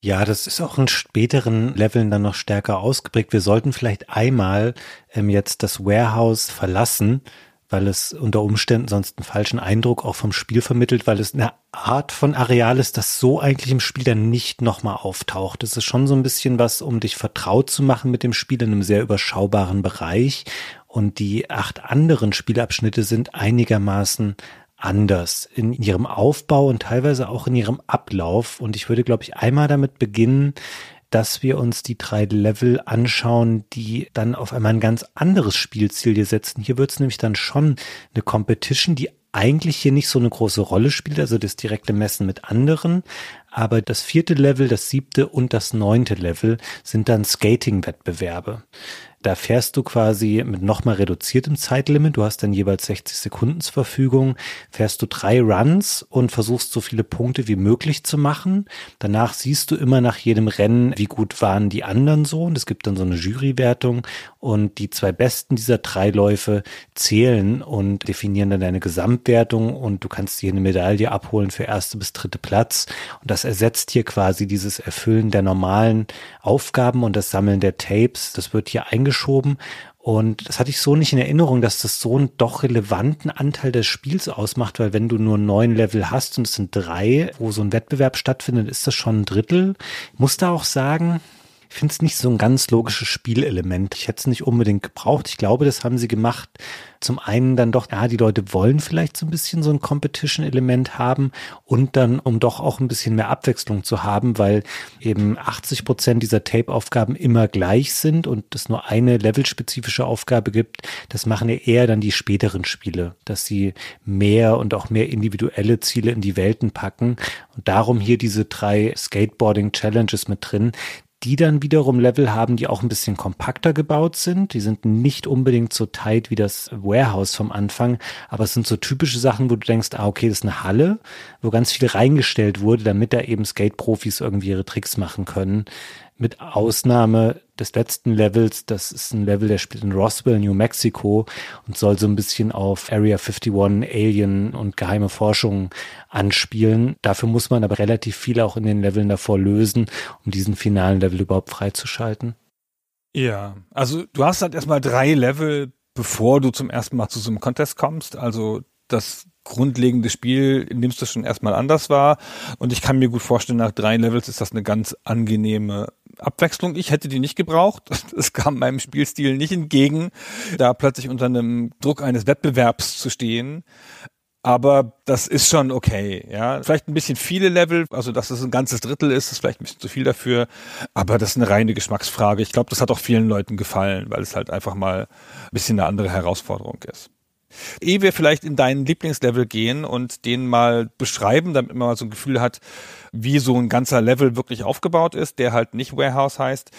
[SPEAKER 2] Ja, das ist auch in späteren Leveln dann noch stärker ausgeprägt. Wir sollten vielleicht einmal ähm, jetzt das Warehouse verlassen, weil es unter Umständen sonst einen falschen Eindruck auch vom Spiel vermittelt, weil es eine Art von Areal ist, das so eigentlich im Spiel dann nicht nochmal auftaucht. Es ist schon so ein bisschen was, um dich vertraut zu machen mit dem Spiel in einem sehr überschaubaren Bereich. Und die acht anderen Spielabschnitte sind einigermaßen anders in ihrem Aufbau und teilweise auch in ihrem Ablauf. Und ich würde, glaube ich, einmal damit beginnen, dass wir uns die drei Level anschauen, die dann auf einmal ein ganz anderes Spielziel hier setzen. Hier wird es nämlich dann schon eine Competition, die eigentlich hier nicht so eine große Rolle spielt, also das direkte Messen mit anderen. Aber das vierte Level, das siebte und das neunte Level sind dann Skating-Wettbewerbe. Da fährst du quasi mit nochmal reduziertem Zeitlimit. Du hast dann jeweils 60 Sekunden zur Verfügung. Fährst du drei Runs und versuchst so viele Punkte wie möglich zu machen. Danach siehst du immer nach jedem Rennen, wie gut waren die anderen so. Und es gibt dann so eine Jurywertung. Und die zwei besten dieser drei Läufe zählen und definieren dann deine Gesamtwertung. Und du kannst dir eine Medaille abholen für erste bis dritte Platz. Und das ersetzt hier quasi dieses Erfüllen der normalen Aufgaben und das Sammeln der Tapes. Das wird hier eingebaut reingeschoben. Und das hatte ich so nicht in Erinnerung, dass das so einen doch relevanten Anteil des Spiels ausmacht, weil wenn du nur neun Level hast und es sind drei, wo so ein Wettbewerb stattfindet, ist das schon ein Drittel. Ich muss da auch sagen, ich finde es nicht so ein ganz logisches Spielelement. Ich hätte es nicht unbedingt gebraucht. Ich glaube, das haben sie gemacht. Zum einen dann doch, ja, die Leute wollen vielleicht so ein bisschen so ein Competition-Element haben und dann, um doch auch ein bisschen mehr Abwechslung zu haben, weil eben 80 Prozent dieser Tape-Aufgaben immer gleich sind und es nur eine levelspezifische Aufgabe gibt. Das machen ja eher dann die späteren Spiele, dass sie mehr und auch mehr individuelle Ziele in die Welten packen. Und darum hier diese drei Skateboarding-Challenges mit drin, die dann wiederum Level haben, die auch ein bisschen kompakter gebaut sind. Die sind nicht unbedingt so tight wie das Warehouse vom Anfang, aber es sind so typische Sachen, wo du denkst, ah, okay, das ist eine Halle, wo ganz viel reingestellt wurde, damit da eben Skate-Profis irgendwie ihre Tricks machen können. Mit Ausnahme des letzten Levels. Das ist ein Level, der spielt in Roswell, New Mexico und soll so ein bisschen auf Area 51, Alien und geheime Forschung anspielen. Dafür muss man aber relativ viel auch in den Leveln davor lösen, um diesen finalen Level überhaupt freizuschalten.
[SPEAKER 1] Ja, also du hast halt erstmal drei Level, bevor du zum ersten Mal zu so einem Contest kommst. Also das grundlegende Spiel nimmst du schon erstmal anders wahr. Und ich kann mir gut vorstellen, nach drei Levels ist das eine ganz angenehme Abwechslung. Ich hätte die nicht gebraucht. Es kam meinem Spielstil nicht entgegen, da plötzlich unter einem Druck eines Wettbewerbs zu stehen. Aber das ist schon okay, ja. Vielleicht ein bisschen viele Level, also dass es ein ganzes Drittel ist, ist vielleicht ein bisschen zu viel dafür. Aber das ist eine reine Geschmacksfrage. Ich glaube, das hat auch vielen Leuten gefallen, weil es halt einfach mal ein bisschen eine andere Herausforderung ist. Ehe wir vielleicht in deinen Lieblingslevel gehen und den mal beschreiben, damit man mal so ein Gefühl hat, wie so ein ganzer Level wirklich aufgebaut ist, der halt nicht Warehouse heißt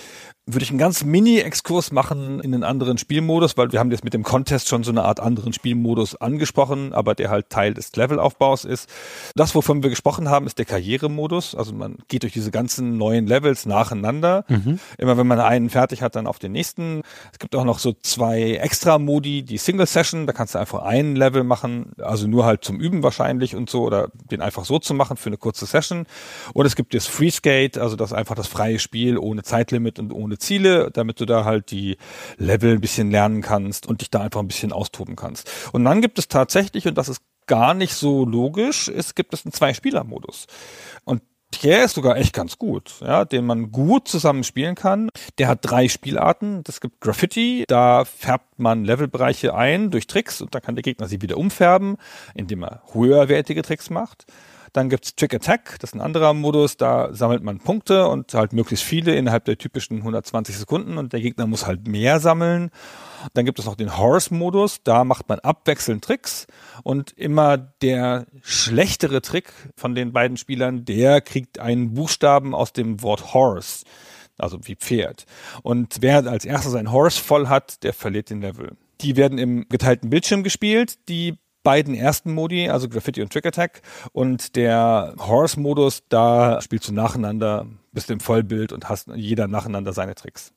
[SPEAKER 1] würde ich einen ganz Mini-Exkurs machen in einen anderen Spielmodus, weil wir haben jetzt mit dem Contest schon so eine Art anderen Spielmodus angesprochen, aber der halt Teil des Levelaufbaus ist. Das, wovon wir gesprochen haben, ist der Karrieremodus. Also man geht durch diese ganzen neuen Levels nacheinander. Mhm. Immer wenn man einen fertig hat, dann auf den nächsten. Es gibt auch noch so zwei Extra-Modi, die Single-Session, da kannst du einfach einen Level machen, also nur halt zum Üben wahrscheinlich und so, oder den einfach so zu machen für eine kurze Session. Oder es gibt das Free Skate, also das einfach das freie Spiel ohne Zeitlimit und ohne Ziele, damit du da halt die Level ein bisschen lernen kannst und dich da einfach ein bisschen austoben kannst. Und dann gibt es tatsächlich, und das ist gar nicht so logisch, es gibt es einen Zwei-Spieler-Modus. Und der ist sogar echt ganz gut, ja, den man gut zusammen spielen kann. Der hat drei Spielarten. Das gibt Graffiti, da färbt man Levelbereiche ein durch Tricks und dann kann der Gegner sie wieder umfärben, indem er höherwertige Tricks macht. Dann gibt's Trick Attack, das ist ein anderer Modus, da sammelt man Punkte und halt möglichst viele innerhalb der typischen 120 Sekunden und der Gegner muss halt mehr sammeln. Dann gibt es noch den Horse-Modus, da macht man abwechselnd Tricks und immer der schlechtere Trick von den beiden Spielern, der kriegt einen Buchstaben aus dem Wort Horse, also wie Pferd. Und wer als erster sein Horse voll hat, der verliert den Level. Die werden im geteilten Bildschirm gespielt. Die beiden ersten Modi, also Graffiti und Trick Attack. Und der Horse-Modus, da spielst du nacheinander, bist im Vollbild und hast jeder nacheinander seine Tricks.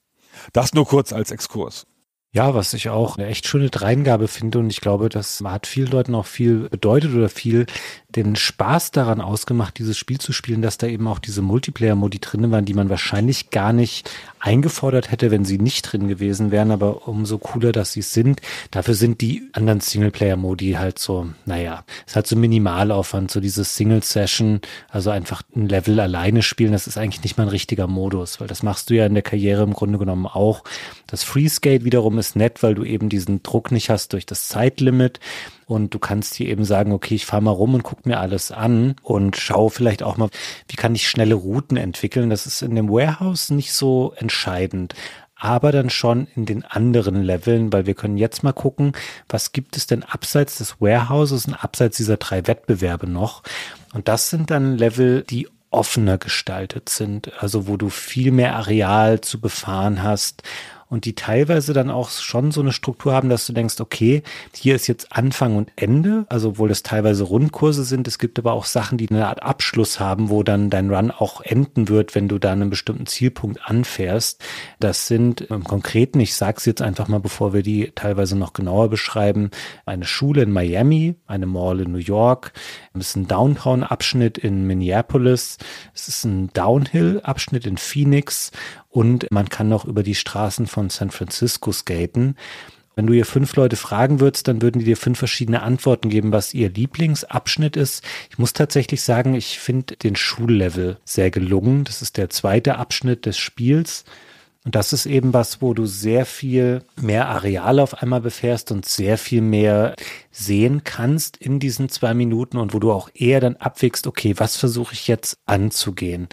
[SPEAKER 1] Das nur kurz als Exkurs.
[SPEAKER 2] Ja, was ich auch eine echt schöne Dreingabe finde und ich glaube, das hat vielen Leuten auch viel bedeutet oder viel den Spaß daran ausgemacht, dieses Spiel zu spielen, dass da eben auch diese Multiplayer-Modi drin waren, die man wahrscheinlich gar nicht eingefordert hätte, wenn sie nicht drin gewesen wären, aber umso cooler, dass sie es sind. Dafür sind die anderen Singleplayer-Modi halt so, naja, es hat so Minimalaufwand, so dieses Single-Session, also einfach ein Level alleine spielen, das ist eigentlich nicht mal ein richtiger Modus, weil das machst du ja in der Karriere im Grunde genommen auch. Das Free Skate wiederum ist nett, weil du eben diesen Druck nicht hast durch das Zeitlimit und du kannst dir eben sagen, okay, ich fahre mal rum und guck mir alles an und schaue vielleicht auch mal, wie kann ich schnelle Routen entwickeln. Das ist in dem Warehouse nicht so entscheidend aber dann schon in den anderen Leveln, weil wir können jetzt mal gucken, was gibt es denn abseits des Warehouses und abseits dieser drei Wettbewerbe noch. Und das sind dann Level, die offener gestaltet sind, also wo du viel mehr Areal zu befahren hast, und die teilweise dann auch schon so eine Struktur haben, dass du denkst, okay, hier ist jetzt Anfang und Ende, also obwohl das teilweise Rundkurse sind, es gibt aber auch Sachen, die eine Art Abschluss haben, wo dann dein Run auch enden wird, wenn du da einen bestimmten Zielpunkt anfährst. Das sind im ähm, Konkreten, ich sag's jetzt einfach mal, bevor wir die teilweise noch genauer beschreiben, eine Schule in Miami, eine Mall in New York, es ist ein Downtown-Abschnitt in Minneapolis, es ist ein Downhill-Abschnitt in Phoenix und man kann noch über die Straßen von San Francisco skaten. Wenn du hier fünf Leute fragen würdest, dann würden die dir fünf verschiedene Antworten geben, was ihr Lieblingsabschnitt ist. Ich muss tatsächlich sagen, ich finde den Schullevel sehr gelungen. Das ist der zweite Abschnitt des Spiels. Und das ist eben was, wo du sehr viel mehr Areal auf einmal befährst und sehr viel mehr sehen kannst in diesen zwei Minuten und wo du auch eher dann abwägst, okay, was versuche ich jetzt anzugehen?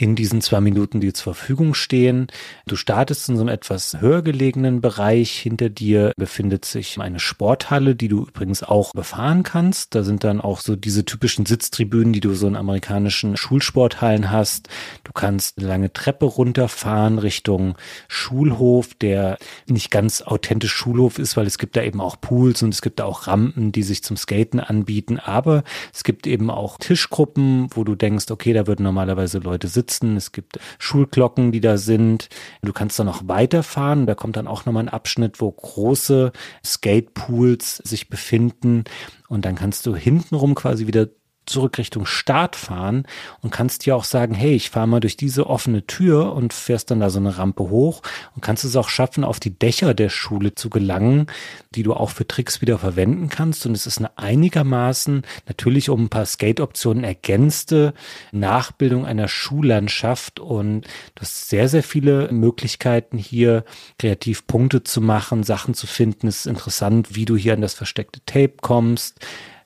[SPEAKER 2] in diesen zwei Minuten, die zur Verfügung stehen. Du startest in so einem etwas höher gelegenen Bereich. Hinter dir befindet sich eine Sporthalle, die du übrigens auch befahren kannst. Da sind dann auch so diese typischen Sitztribünen, die du so in amerikanischen Schulsporthallen hast. Du kannst eine lange Treppe runterfahren Richtung Schulhof, der nicht ganz authentisch Schulhof ist, weil es gibt da eben auch Pools und es gibt da auch Rampen, die sich zum Skaten anbieten. Aber es gibt eben auch Tischgruppen, wo du denkst, okay, da würden normalerweise Leute sitzen Notizen, es gibt Schulglocken, die da sind. Du kannst dann noch weiterfahren. Da kommt dann auch nochmal ein Abschnitt, wo große Skatepools sich befinden. Und dann kannst du hintenrum quasi wieder zurück Richtung Start fahren und kannst dir auch sagen, hey, ich fahre mal durch diese offene Tür und fährst dann da so eine Rampe hoch und kannst es auch schaffen, auf die Dächer der Schule zu gelangen, die du auch für Tricks wieder verwenden kannst. Und es ist eine einigermaßen natürlich um ein paar Skate-Optionen ergänzte Nachbildung einer Schullandschaft und du hast sehr, sehr viele Möglichkeiten hier kreativ Punkte zu machen, Sachen zu finden. Es ist interessant, wie du hier an das versteckte Tape kommst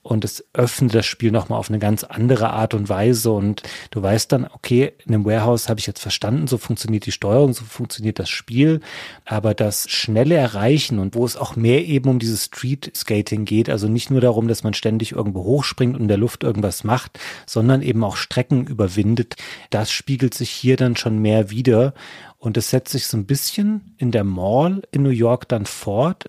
[SPEAKER 2] und es öffnet das Spiel nochmal auf eine ganz andere Art und Weise und du weißt dann, okay, in einem Warehouse habe ich jetzt verstanden, so funktioniert die Steuerung, so funktioniert das Spiel, aber das schnelle Erreichen und wo es auch mehr eben um dieses Street Skating geht, also nicht nur darum, dass man ständig irgendwo hochspringt und in der Luft irgendwas macht, sondern eben auch Strecken überwindet, das spiegelt sich hier dann schon mehr wieder und es setzt sich so ein bisschen in der Mall in New York dann fort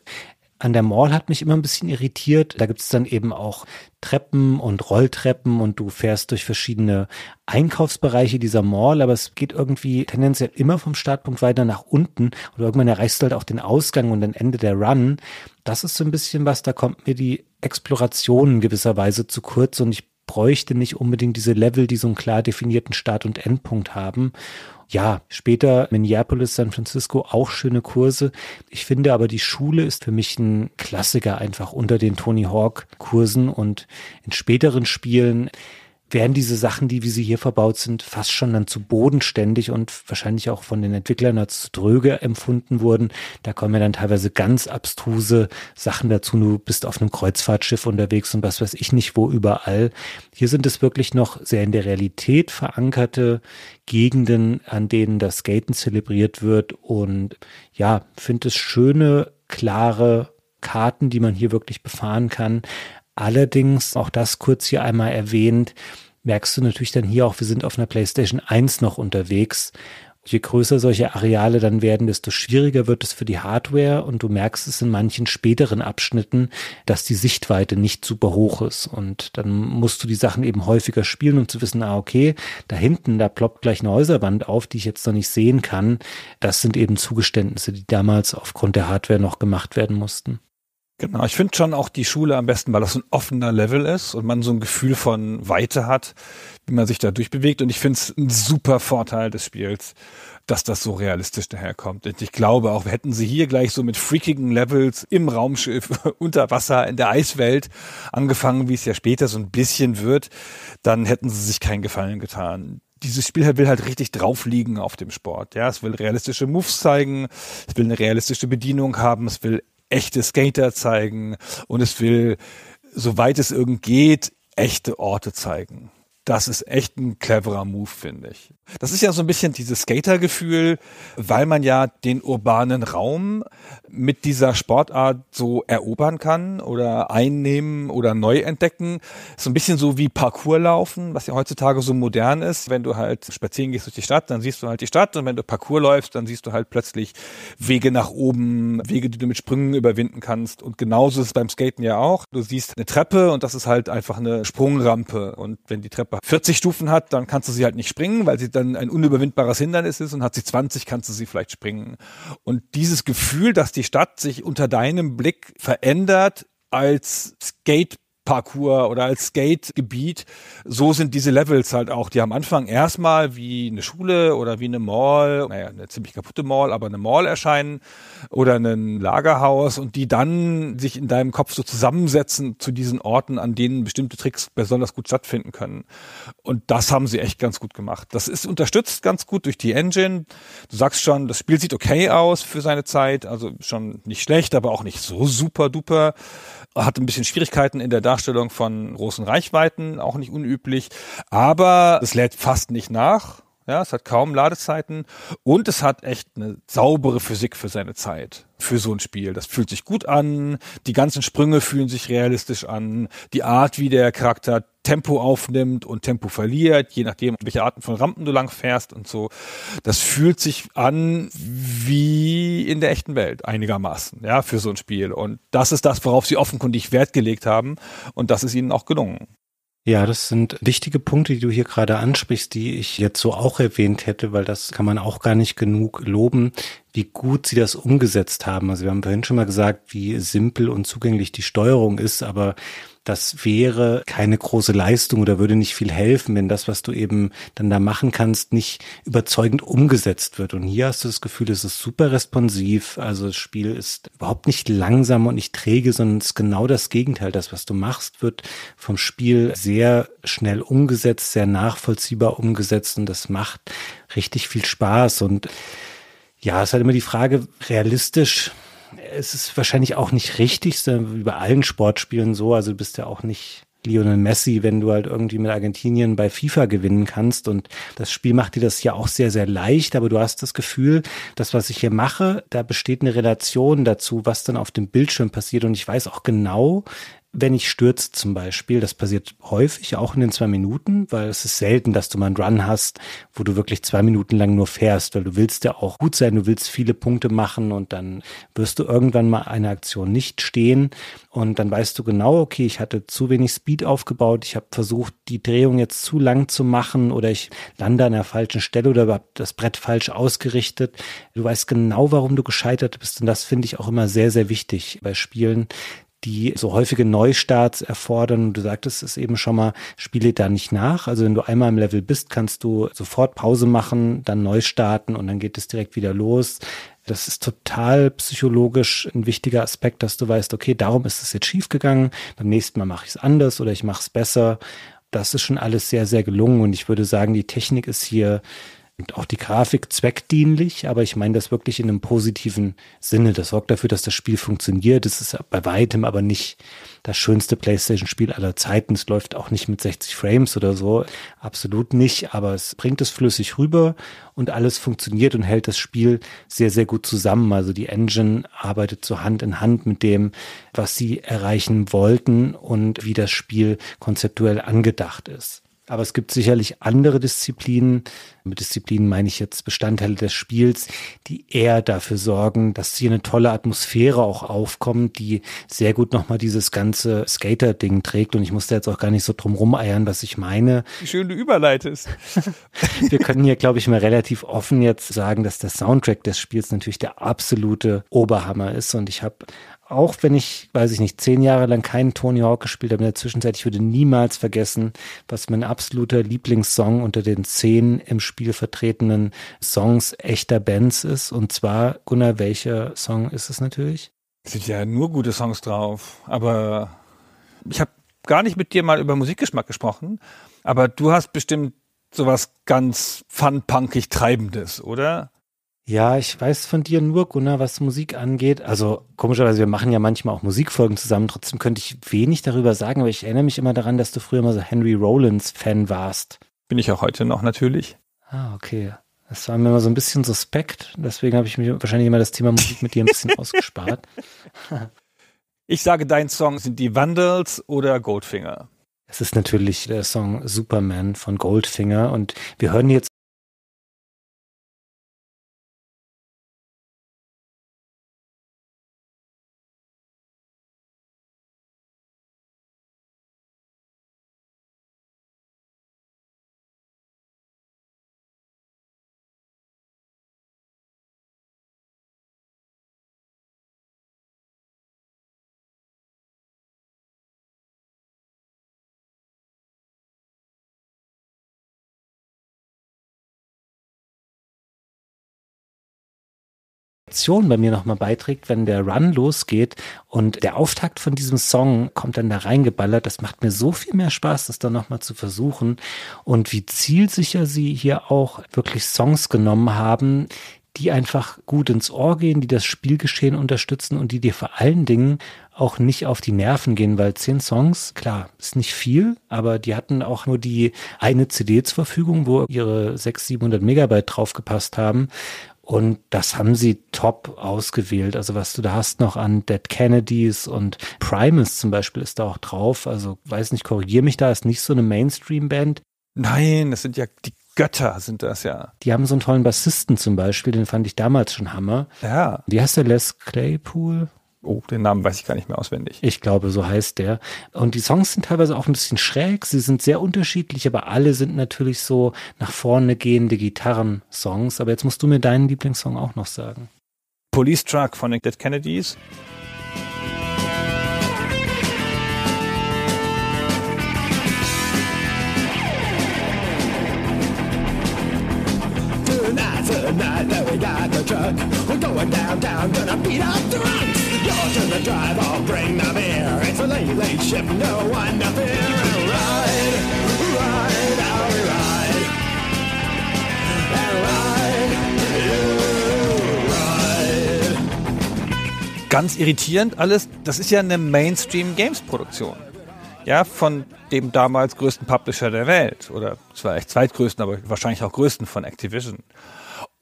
[SPEAKER 2] an der Mall hat mich immer ein bisschen irritiert. Da gibt es dann eben auch Treppen und Rolltreppen und du fährst durch verschiedene Einkaufsbereiche dieser Mall, aber es geht irgendwie tendenziell immer vom Startpunkt weiter nach unten und irgendwann erreichst du halt auch den Ausgang und dann Ende der Run. Das ist so ein bisschen was, da kommt mir die Exploration gewisserweise zu kurz und ich bräuchte nicht unbedingt diese Level, die so einen klar definierten Start- und Endpunkt haben. Ja, später Minneapolis, San Francisco, auch schöne Kurse. Ich finde aber, die Schule ist für mich ein Klassiker einfach unter den Tony Hawk-Kursen und in späteren Spielen werden diese Sachen, die wie sie hier verbaut sind, fast schon dann zu bodenständig und wahrscheinlich auch von den Entwicklern als dröge empfunden wurden. Da kommen ja dann teilweise ganz abstruse Sachen dazu. Du bist auf einem Kreuzfahrtschiff unterwegs und was weiß ich nicht wo überall. Hier sind es wirklich noch sehr in der Realität verankerte Gegenden, an denen das Skaten zelebriert wird. Und ja, finde es schöne, klare Karten, die man hier wirklich befahren kann. Allerdings, auch das kurz hier einmal erwähnt, merkst du natürlich dann hier auch, wir sind auf einer PlayStation 1 noch unterwegs. Je größer solche Areale dann werden, desto schwieriger wird es für die Hardware und du merkst es in manchen späteren Abschnitten, dass die Sichtweite nicht super hoch ist und dann musst du die Sachen eben häufiger spielen, um zu wissen, ah okay, da hinten, da ploppt gleich eine Häuserwand auf, die ich jetzt noch nicht sehen kann. Das sind eben Zugeständnisse, die damals aufgrund der Hardware noch gemacht werden mussten.
[SPEAKER 1] Genau, ich finde schon auch die Schule am besten, weil das so ein offener Level ist und man so ein Gefühl von Weite hat, wie man sich da durchbewegt. Und ich finde es ein super Vorteil des Spiels, dass das so realistisch daherkommt. Und ich glaube auch, hätten sie hier gleich so mit freakigen Levels im Raumschiff, unter Wasser, in der Eiswelt angefangen, wie es ja später so ein bisschen wird, dann hätten sie sich keinen Gefallen getan dieses Spiel will halt richtig drauf liegen auf dem Sport. Ja, es will realistische Moves zeigen, es will eine realistische Bedienung haben, es will echte Skater zeigen und es will, soweit es irgend geht, echte Orte zeigen. Das ist echt ein cleverer Move, finde ich. Das ist ja so ein bisschen dieses Skatergefühl, weil man ja den urbanen Raum mit dieser Sportart so erobern kann oder einnehmen oder neu entdecken. So ein bisschen so wie Parkour laufen, was ja heutzutage so modern ist. Wenn du halt spazieren gehst durch die Stadt, dann siehst du halt die Stadt und wenn du Parkour läufst, dann siehst du halt plötzlich Wege nach oben, Wege, die du mit Sprüngen überwinden kannst. Und genauso ist es beim Skaten ja auch. Du siehst eine Treppe und das ist halt einfach eine Sprungrampe. Und wenn die Treppe 40 Stufen hat, dann kannst du sie halt nicht springen, weil sie dann ein unüberwindbares Hindernis ist und hat sie 20, kannst du sie vielleicht springen. Und dieses Gefühl, dass die Stadt sich unter deinem Blick verändert, als Skate Parkour oder als Skategebiet. So sind diese Levels halt auch, die am Anfang erstmal wie eine Schule oder wie eine Mall, naja, eine ziemlich kaputte Mall, aber eine Mall erscheinen oder ein Lagerhaus und die dann sich in deinem Kopf so zusammensetzen zu diesen Orten, an denen bestimmte Tricks besonders gut stattfinden können. Und das haben sie echt ganz gut gemacht. Das ist unterstützt ganz gut durch die Engine. Du sagst schon, das Spiel sieht okay aus für seine Zeit, also schon nicht schlecht, aber auch nicht so super duper hat ein bisschen Schwierigkeiten in der Darstellung von großen Reichweiten, auch nicht unüblich, aber es lädt fast nicht nach. Ja, es hat kaum Ladezeiten und es hat echt eine saubere Physik für seine Zeit, für so ein Spiel. Das fühlt sich gut an, die ganzen Sprünge fühlen sich realistisch an, die Art, wie der Charakter Tempo aufnimmt und Tempo verliert, je nachdem, welche Arten von Rampen du lang fährst und so. Das fühlt sich an wie in der echten Welt einigermaßen, ja, für so ein Spiel. Und das ist das, worauf sie offenkundig Wert gelegt haben und das ist ihnen auch gelungen.
[SPEAKER 2] Ja, das sind wichtige Punkte, die du hier gerade ansprichst, die ich jetzt so auch erwähnt hätte, weil das kann man auch gar nicht genug loben, wie gut sie das umgesetzt haben. Also wir haben vorhin schon mal gesagt, wie simpel und zugänglich die Steuerung ist, aber das wäre keine große Leistung oder würde nicht viel helfen, wenn das, was du eben dann da machen kannst, nicht überzeugend umgesetzt wird. Und hier hast du das Gefühl, es ist super responsiv. Also das Spiel ist überhaupt nicht langsam und nicht träge, sondern es ist genau das Gegenteil. Das, was du machst, wird vom Spiel sehr schnell umgesetzt, sehr nachvollziehbar umgesetzt und das macht richtig viel Spaß. Und ja, es ist halt immer die Frage, realistisch es ist wahrscheinlich auch nicht richtig, wie bei allen Sportspielen so. Also du bist ja auch nicht Lionel Messi, wenn du halt irgendwie mit Argentinien bei FIFA gewinnen kannst. Und das Spiel macht dir das ja auch sehr, sehr leicht. Aber du hast das Gefühl, das, was ich hier mache, da besteht eine Relation dazu, was dann auf dem Bildschirm passiert. Und ich weiß auch genau, wenn ich stürze zum Beispiel, das passiert häufig, auch in den zwei Minuten, weil es ist selten, dass du mal einen Run hast, wo du wirklich zwei Minuten lang nur fährst, weil du willst ja auch gut sein, du willst viele Punkte machen und dann wirst du irgendwann mal eine Aktion nicht stehen und dann weißt du genau, okay, ich hatte zu wenig Speed aufgebaut, ich habe versucht, die Drehung jetzt zu lang zu machen oder ich lande an der falschen Stelle oder habe das Brett falsch ausgerichtet. Du weißt genau, warum du gescheitert bist und das finde ich auch immer sehr, sehr wichtig bei Spielen, die so häufige Neustarts erfordern. du sagtest es eben schon mal, spiele da nicht nach. Also wenn du einmal im Level bist, kannst du sofort Pause machen, dann neu starten und dann geht es direkt wieder los. Das ist total psychologisch ein wichtiger Aspekt, dass du weißt, okay, darum ist es jetzt schiefgegangen, beim nächsten Mal mache ich es anders oder ich mache es besser. Das ist schon alles sehr, sehr gelungen und ich würde sagen, die Technik ist hier und auch die Grafik zweckdienlich, aber ich meine das wirklich in einem positiven Sinne. Das sorgt dafür, dass das Spiel funktioniert. Es ist bei weitem aber nicht das schönste PlayStation-Spiel aller Zeiten. Es läuft auch nicht mit 60 Frames oder so. Absolut nicht, aber es bringt es flüssig rüber und alles funktioniert und hält das Spiel sehr, sehr gut zusammen. Also die Engine arbeitet so Hand in Hand mit dem, was sie erreichen wollten und wie das Spiel konzeptuell angedacht ist. Aber es gibt sicherlich andere Disziplinen, mit Disziplinen meine ich jetzt Bestandteile des Spiels, die eher dafür sorgen, dass hier eine tolle Atmosphäre auch aufkommt, die sehr gut nochmal dieses ganze Skater-Ding trägt. Und ich musste jetzt auch gar nicht so drum rumeiern, was ich meine.
[SPEAKER 1] Wie Schön, du überleitest.
[SPEAKER 2] Wir können hier, glaube ich, mal relativ offen jetzt sagen, dass der Soundtrack des Spiels natürlich der absolute Oberhammer ist. Und ich habe auch wenn ich, weiß ich nicht, zehn Jahre lang keinen Tony Hawk gespielt habe in der Zwischenzeit, ich würde niemals vergessen, was mein absoluter Lieblingssong unter den zehn im Spiel vertretenen Songs echter Bands ist. Und zwar, Gunnar, welcher Song ist es natürlich? Es sind ja nur
[SPEAKER 1] gute Songs drauf, aber ich habe gar nicht mit dir mal über Musikgeschmack gesprochen, aber du hast bestimmt sowas ganz fun-punkig Treibendes, oder?
[SPEAKER 2] Ja, ich weiß von dir nur, Gunnar, was Musik angeht. Also komischerweise, wir machen ja manchmal auch Musikfolgen zusammen. Trotzdem könnte ich wenig darüber sagen, aber ich erinnere mich immer daran, dass du früher mal so Henry Rollins-Fan warst. Bin ich auch heute noch natürlich. Ah, okay. Das war mir immer so ein bisschen suspekt. Deswegen habe ich mir wahrscheinlich immer das Thema Musik mit dir ein bisschen ausgespart.
[SPEAKER 1] ich sage, dein Song sind die Vandals oder Goldfinger.
[SPEAKER 2] Es ist natürlich der Song Superman von Goldfinger und wir hören jetzt Motivation bei mir nochmal beiträgt, wenn der Run losgeht und der Auftakt von diesem Song kommt dann da reingeballert. Das macht mir so viel mehr Spaß, das dann nochmal zu versuchen. Und wie zielsicher sie hier auch wirklich Songs genommen haben, die einfach gut ins Ohr gehen, die das Spielgeschehen unterstützen und die dir vor allen Dingen auch nicht auf die Nerven gehen, weil zehn Songs, klar, ist nicht viel, aber die hatten auch nur die eine CD zur Verfügung, wo ihre 600, 700 Megabyte draufgepasst haben. Und das haben sie top ausgewählt. Also was du da hast noch an Dead Kennedys und Primus zum Beispiel ist da auch drauf. Also weiß nicht, korrigier mich da, ist nicht so eine Mainstream-Band. Nein, das sind ja die Götter sind das ja. Die haben so einen tollen Bassisten zum Beispiel, den fand ich damals schon Hammer. Ja. Wie heißt der Les Claypool? Oh, den Namen weiß ich gar nicht mehr auswendig. Ich glaube, so heißt der. Und die Songs sind teilweise auch ein bisschen schräg. Sie sind sehr unterschiedlich, aber alle sind natürlich so nach vorne gehende Gitarren-Songs. Aber jetzt musst du mir deinen Lieblingssong auch noch sagen.
[SPEAKER 1] Police Truck von den Dead Kennedys.
[SPEAKER 2] Tonight, tonight, we got the truck. We're going down, down, gonna beat up the rocks call to the drive, I'll bring the beer. It's a late, late ship, no one to fear. And ride, ride, I'll ride. And ride,
[SPEAKER 1] Ganz irritierend alles, das ist ja eine Mainstream-Games-Produktion. Ja, von dem damals größten Publisher der Welt. Oder zwar echt zweitgrößten, aber wahrscheinlich auch größten von Activision.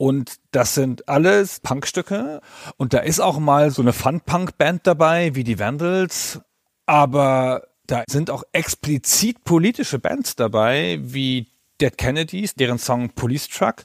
[SPEAKER 1] Und das sind alles Punkstücke. Und da ist auch mal so eine Fun-Punk-Band dabei, wie die Vandals. Aber da sind auch explizit politische Bands dabei, wie Dead Kennedys, deren Song Police Truck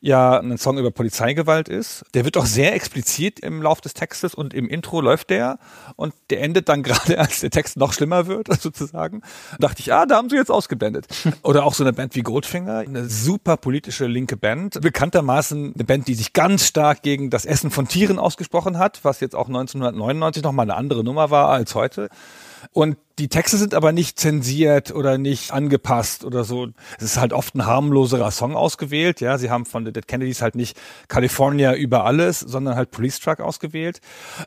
[SPEAKER 1] ja ein Song über Polizeigewalt ist. Der wird auch sehr explizit im Lauf des Textes und im Intro läuft der und der endet dann gerade, als der Text noch schlimmer wird, sozusagen. Da dachte ich, ah, da haben sie jetzt ausgeblendet. Oder auch so eine Band wie Goldfinger, eine super politische linke Band, bekanntermaßen eine Band, die sich ganz stark gegen das Essen von Tieren ausgesprochen hat, was jetzt auch 1999 nochmal eine andere Nummer war als heute. Und die Texte sind aber nicht zensiert oder nicht angepasst oder so. Es ist halt oft ein harmloserer Song ausgewählt. Ja, sie haben von The Dead Kennedys halt nicht California über alles, sondern halt Police Truck ausgewählt.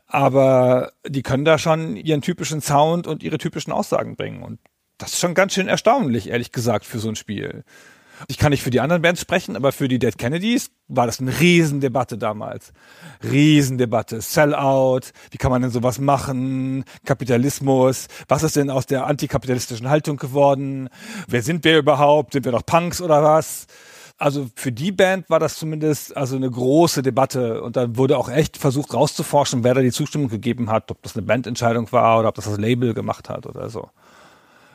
[SPEAKER 1] Aber die können da schon ihren typischen Sound und ihre typischen Aussagen bringen. Und das ist schon ganz schön erstaunlich, ehrlich gesagt, für so ein Spiel. Ich kann nicht für die anderen Bands sprechen, aber für die Dead Kennedys war das eine Riesendebatte damals. Riesendebatte. Sellout. Wie kann man denn sowas machen? Kapitalismus. Was ist denn aus der antikapitalistischen Haltung geworden? Wer sind wir überhaupt? Sind wir doch Punks oder was? Also für die Band war das zumindest also eine große Debatte und dann wurde auch echt versucht rauszuforschen, wer da die Zustimmung gegeben hat, ob das eine Bandentscheidung war oder ob das das Label gemacht hat oder so.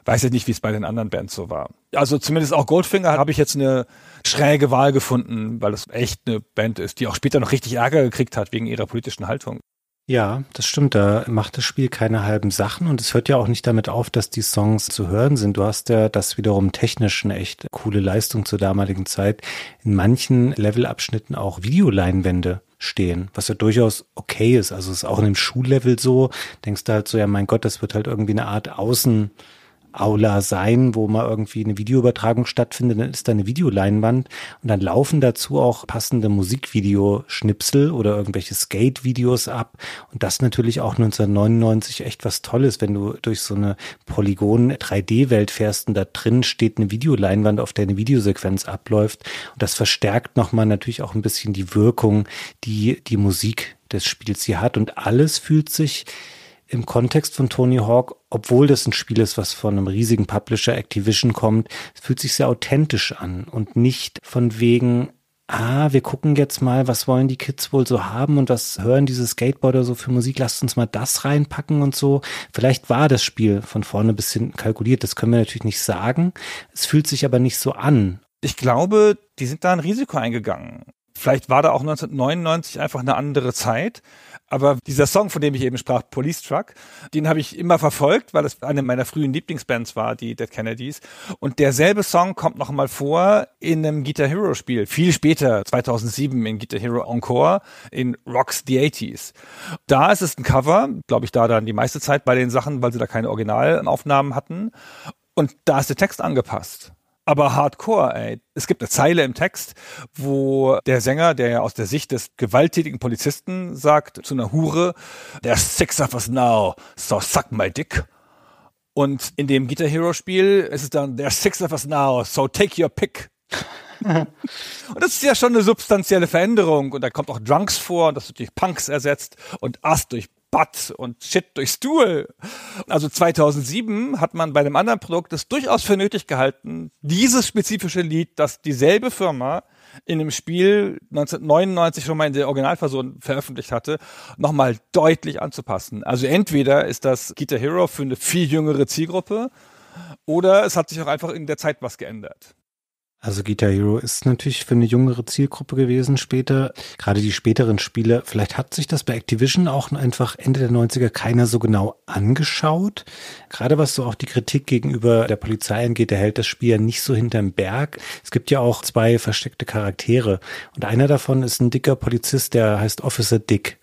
[SPEAKER 1] Weiß ich nicht, wie es bei den anderen Bands so war. Also zumindest auch Goldfinger habe ich jetzt eine schräge Wahl gefunden, weil das echt eine Band ist, die auch später noch richtig Ärger gekriegt hat wegen ihrer politischen Haltung.
[SPEAKER 2] Ja, das stimmt. Da macht das Spiel keine halben Sachen und es hört ja auch nicht damit auf, dass die Songs zu hören sind. Du hast ja das wiederum technisch eine echt coole Leistung zur damaligen Zeit. In manchen Levelabschnitten auch Videoleinwände stehen, was ja durchaus okay ist. Also es ist auch in dem Schullevel so. Denkst du halt so, ja, mein Gott, das wird halt irgendwie eine Art Außen Aula sein, wo mal irgendwie eine Videoübertragung stattfindet, dann ist da eine Videoleinwand und dann laufen dazu auch passende Musikvideoschnipsel oder irgendwelche Skate-Videos ab und das natürlich auch 1999 echt was Tolles, wenn du durch so eine Polygon 3D-Welt fährst und da drin steht eine Videoleinwand, auf der eine Videosequenz abläuft und das verstärkt nochmal natürlich auch ein bisschen die Wirkung, die die Musik des Spiels hier hat und alles fühlt sich im Kontext von Tony Hawk, obwohl das ein Spiel ist, was von einem riesigen Publisher Activision kommt, fühlt sich sehr authentisch an und nicht von wegen, ah, wir gucken jetzt mal, was wollen die Kids wohl so haben und was hören diese Skateboarder so für Musik, lasst uns mal das reinpacken und so. Vielleicht war das Spiel von vorne bis hinten kalkuliert, das können wir natürlich nicht sagen. Es fühlt sich aber nicht so an. Ich glaube, die sind da ein Risiko eingegangen. Vielleicht war
[SPEAKER 1] da auch 1999 einfach eine andere Zeit aber dieser Song, von dem ich eben sprach, Police Truck, den habe ich immer verfolgt, weil es eine meiner frühen Lieblingsbands war, die Dead Kennedys. Und derselbe Song kommt nochmal vor in einem Guitar Hero Spiel, viel später, 2007 in Guitar Hero Encore in Rocks the 80s. Da ist es ein Cover, glaube ich, da dann die meiste Zeit bei den Sachen, weil sie da keine Originalaufnahmen hatten. Und da ist der Text angepasst aber hardcore, ey. Es gibt eine Zeile im Text, wo der Sänger, der ja aus der Sicht des gewalttätigen Polizisten sagt, zu einer Hure, there's six of us now, so suck my dick. Und in dem Guitar Hero Spiel ist es dann, there's six of us now, so take your pick. und das ist ja schon eine substanzielle Veränderung. Und da kommt auch Drunks vor und das wird durch Punks ersetzt und Ass durch Butt und Shit durch Stuhl. Also 2007 hat man bei einem anderen Produkt es durchaus für nötig gehalten, dieses spezifische Lied, das dieselbe Firma in dem Spiel 1999 schon mal in der Originalversion veröffentlicht hatte, nochmal deutlich anzupassen. Also entweder ist das Guitar Hero für eine viel jüngere Zielgruppe oder es hat sich auch einfach in der Zeit was geändert.
[SPEAKER 2] Also Guitar Hero ist natürlich für eine jüngere Zielgruppe gewesen später. Gerade die späteren Spiele, vielleicht hat sich das bei Activision auch einfach Ende der 90er keiner so genau angeschaut. Gerade was so auch die Kritik gegenüber der Polizei angeht, der hält das Spiel ja nicht so hinterm Berg. Es gibt ja auch zwei versteckte Charaktere und einer davon ist ein dicker Polizist, der heißt Officer Dick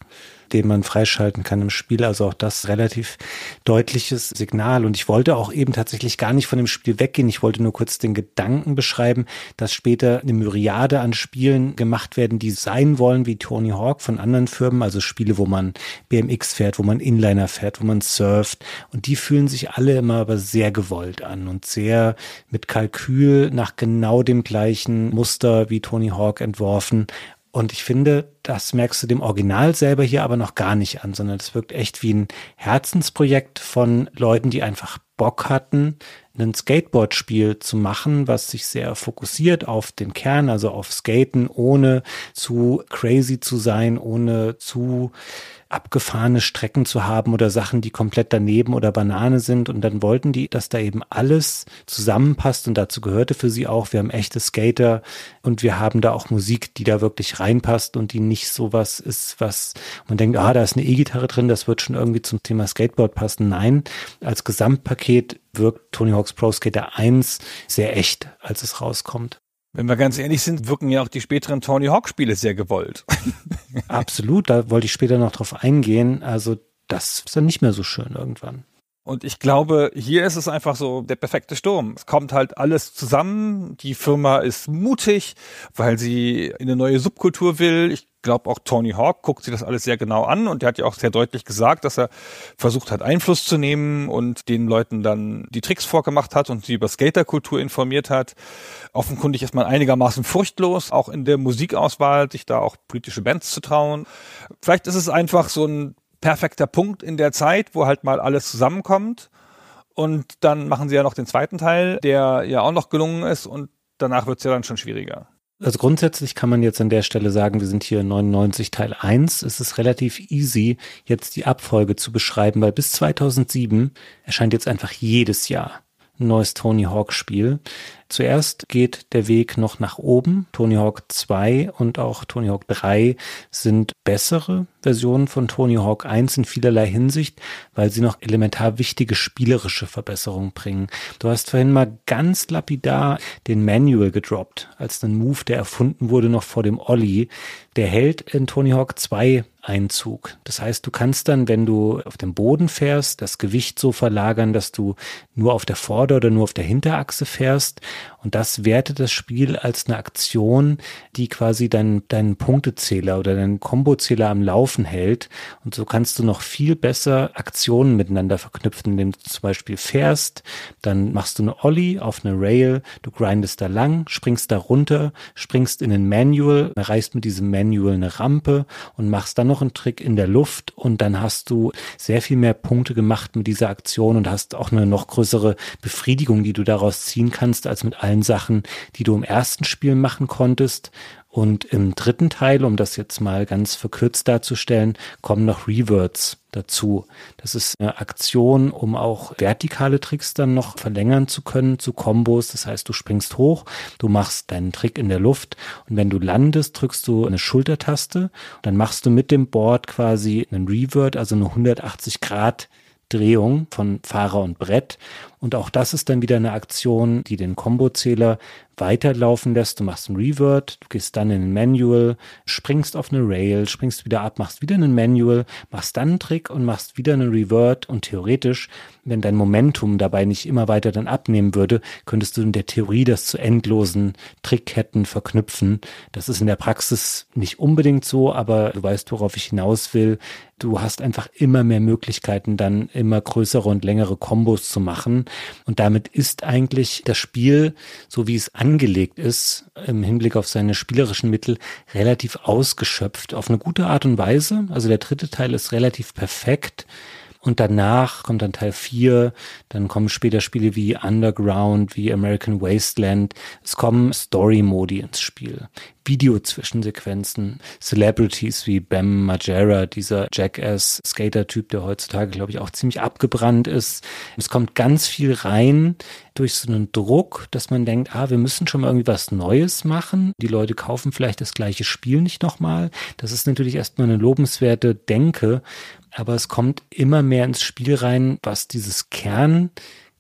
[SPEAKER 2] den man freischalten kann im Spiel. Also auch das relativ deutliches Signal. Und ich wollte auch eben tatsächlich gar nicht von dem Spiel weggehen. Ich wollte nur kurz den Gedanken beschreiben, dass später eine Myriade an Spielen gemacht werden, die sein wollen wie Tony Hawk von anderen Firmen. Also Spiele, wo man BMX fährt, wo man Inliner fährt, wo man surft. Und die fühlen sich alle immer aber sehr gewollt an und sehr mit Kalkül nach genau dem gleichen Muster wie Tony Hawk entworfen. Und ich finde, das merkst du dem Original selber hier aber noch gar nicht an, sondern es wirkt echt wie ein Herzensprojekt von Leuten, die einfach Bock hatten, ein Skateboard-Spiel zu machen, was sich sehr fokussiert auf den Kern, also auf Skaten, ohne zu crazy zu sein, ohne zu abgefahrene Strecken zu haben oder Sachen, die komplett daneben oder Banane sind. Und dann wollten die, dass da eben alles zusammenpasst. Und dazu gehörte für sie auch, wir haben echte Skater und wir haben da auch Musik, die da wirklich reinpasst und die nicht sowas ist, was man denkt, ah, da ist eine E-Gitarre drin, das wird schon irgendwie zum Thema Skateboard passen. Nein, als Gesamtpaket wirkt Tony Hawk's Pro Skater 1 sehr echt, als es rauskommt.
[SPEAKER 1] Wenn wir ganz ehrlich sind, wirken ja auch die späteren Tony Hawk-Spiele sehr gewollt.
[SPEAKER 2] Absolut, da wollte ich später noch drauf eingehen. Also das ist dann nicht mehr so schön irgendwann.
[SPEAKER 1] Und ich glaube, hier ist es einfach so der perfekte Sturm. Es kommt halt alles zusammen. Die Firma ist mutig, weil sie in eine neue Subkultur will. Ich glaube auch Tony Hawk guckt sich das alles sehr genau an und der hat ja auch sehr deutlich gesagt, dass er versucht hat, Einfluss zu nehmen und den Leuten dann die Tricks vorgemacht hat und sie über Skaterkultur informiert hat. Offenkundig ist man einigermaßen furchtlos, auch in der Musikauswahl, sich da auch politische Bands zu trauen. Vielleicht ist es einfach so ein perfekter Punkt in der Zeit, wo halt mal alles zusammenkommt. Und dann machen sie ja noch den zweiten Teil, der ja auch noch gelungen ist und danach wird es ja dann schon schwieriger
[SPEAKER 2] also grundsätzlich kann man jetzt an der Stelle sagen, wir sind hier 99 Teil 1. Es ist relativ easy, jetzt die Abfolge zu beschreiben, weil bis 2007 erscheint jetzt einfach jedes Jahr ein neues Tony Hawk Spiel. Zuerst geht der Weg noch nach oben. Tony Hawk 2 und auch Tony Hawk 3 sind bessere Versionen von Tony Hawk 1 in vielerlei Hinsicht, weil sie noch elementar wichtige spielerische Verbesserungen bringen. Du hast vorhin mal ganz lapidar den Manual gedroppt, als ein Move, der erfunden wurde noch vor dem Olli. Der hält in Tony Hawk 2 Einzug. Das heißt, du kannst dann, wenn du auf dem Boden fährst, das Gewicht so verlagern, dass du nur auf der Vorder- oder nur auf der Hinterachse fährst. Und das wertet das Spiel als eine Aktion, die quasi deinen, deinen Punktezähler oder deinen Kombozähler am Laufen hält. Und so kannst du noch viel besser Aktionen miteinander verknüpfen, indem du zum Beispiel fährst, dann machst du eine Ollie auf eine Rail, du grindest da lang, springst da runter, springst in den Manual, erreichst mit diesem Manual eine Rampe und machst dann noch einen Trick in der Luft und dann hast du sehr viel mehr Punkte gemacht mit dieser Aktion und hast auch eine noch größere Befriedigung, die du daraus ziehen kannst, als mit allen Sachen, die du im ersten Spiel machen konntest. Und im dritten Teil, um das jetzt mal ganz verkürzt darzustellen, kommen noch Reverts dazu. Das ist eine Aktion, um auch vertikale Tricks dann noch verlängern zu können zu Combos. Das heißt, du springst hoch, du machst deinen Trick in der Luft und wenn du landest, drückst du eine Schultertaste. Dann machst du mit dem Board quasi einen Revert, also eine 180 Grad Drehung von Fahrer und Brett und auch das ist dann wieder eine Aktion, die den combo weiterlaufen lässt. Du machst einen Revert, du gehst dann in ein Manual, springst auf eine Rail, springst wieder ab, machst wieder einen Manual, machst dann einen Trick und machst wieder einen Revert. Und theoretisch, wenn dein Momentum dabei nicht immer weiter dann abnehmen würde, könntest du in der Theorie das zu endlosen Trickketten verknüpfen. Das ist in der Praxis nicht unbedingt so, aber du weißt, worauf ich hinaus will. Du hast einfach immer mehr Möglichkeiten, dann immer größere und längere Kombos zu machen und damit ist eigentlich das Spiel, so wie es angelegt ist, im Hinblick auf seine spielerischen Mittel, relativ ausgeschöpft. Auf eine gute Art und Weise. Also der dritte Teil ist relativ perfekt. Und danach kommt dann Teil 4, dann kommen später Spiele wie Underground, wie American Wasteland. Es kommen Story-Modi ins Spiel. Video-Zwischensequenzen. Celebrities wie Bam Margera, dieser Jackass-Skater-Typ, der heutzutage, glaube ich, auch ziemlich abgebrannt ist. Es kommt ganz viel rein durch so einen Druck, dass man denkt, ah, wir müssen schon mal irgendwie was Neues machen. Die Leute kaufen vielleicht das gleiche Spiel nicht nochmal. Das ist natürlich erstmal eine lobenswerte Denke, aber es kommt immer mehr ins Spiel rein, was dieses Kern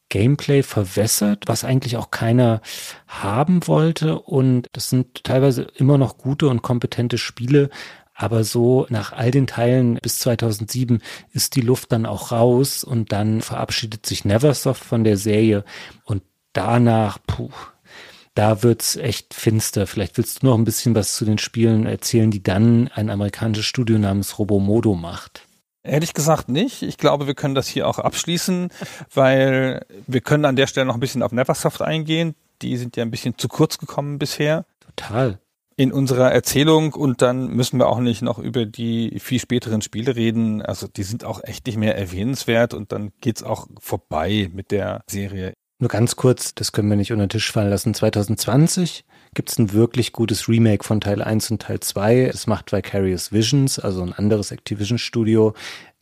[SPEAKER 2] Gameplay verwässert, was eigentlich auch keiner haben wollte. Und das sind teilweise immer noch gute und kompetente Spiele. Aber so nach all den Teilen bis 2007 ist die Luft dann auch raus und dann verabschiedet sich Neversoft von der Serie. Und danach, puh, da wird's echt finster. Vielleicht willst du noch ein bisschen was zu den Spielen erzählen, die dann ein amerikanisches Studio namens Robomodo macht.
[SPEAKER 1] Ehrlich gesagt nicht. Ich glaube, wir können das hier auch abschließen, weil wir können an der Stelle noch ein bisschen auf Neversoft eingehen. Die sind ja ein bisschen zu kurz gekommen bisher. Total. In unserer Erzählung und dann müssen wir auch nicht noch über die viel späteren Spiele reden. Also die sind auch echt nicht mehr erwähnenswert und dann geht's auch vorbei mit der Serie.
[SPEAKER 2] Nur ganz kurz, das können wir nicht unter den Tisch fallen lassen. 2020 gibt es ein wirklich gutes Remake von Teil 1 und Teil 2. Es macht Vicarious Visions, also ein anderes Activision-Studio.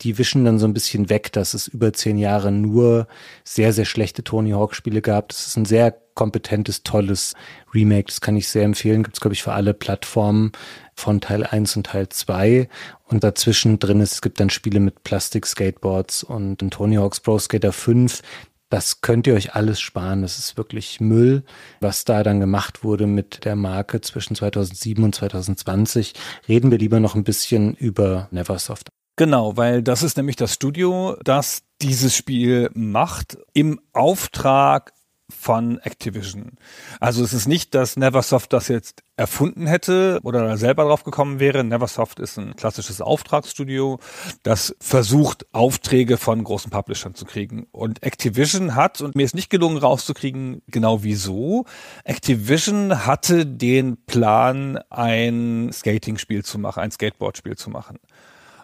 [SPEAKER 2] Die wischen dann so ein bisschen weg, dass es über zehn Jahre nur sehr, sehr schlechte Tony Hawk-Spiele gab. Das ist ein sehr kompetentes, tolles Remake. Das kann ich sehr empfehlen. Gibt es, glaube ich, für alle Plattformen von Teil 1 und Teil 2. Und dazwischen drin ist, es gibt dann Spiele mit Plastik-Skateboards und Tony Hawk's Pro Skater 5. Das könnt ihr euch alles sparen. Das ist wirklich Müll, was da dann gemacht wurde mit der Marke zwischen 2007 und 2020. Reden wir lieber noch ein bisschen über Neversoft.
[SPEAKER 1] Genau, weil das ist nämlich das Studio, das dieses Spiel macht im Auftrag von Activision. Also es ist nicht, dass Neversoft das jetzt erfunden hätte oder selber drauf gekommen wäre. Neversoft ist ein klassisches Auftragsstudio, das versucht, Aufträge von großen Publishern zu kriegen. Und Activision hat, und mir ist nicht gelungen rauszukriegen, genau wieso, Activision hatte den Plan, ein Skating-Spiel zu machen, ein Skateboard-Spiel zu machen.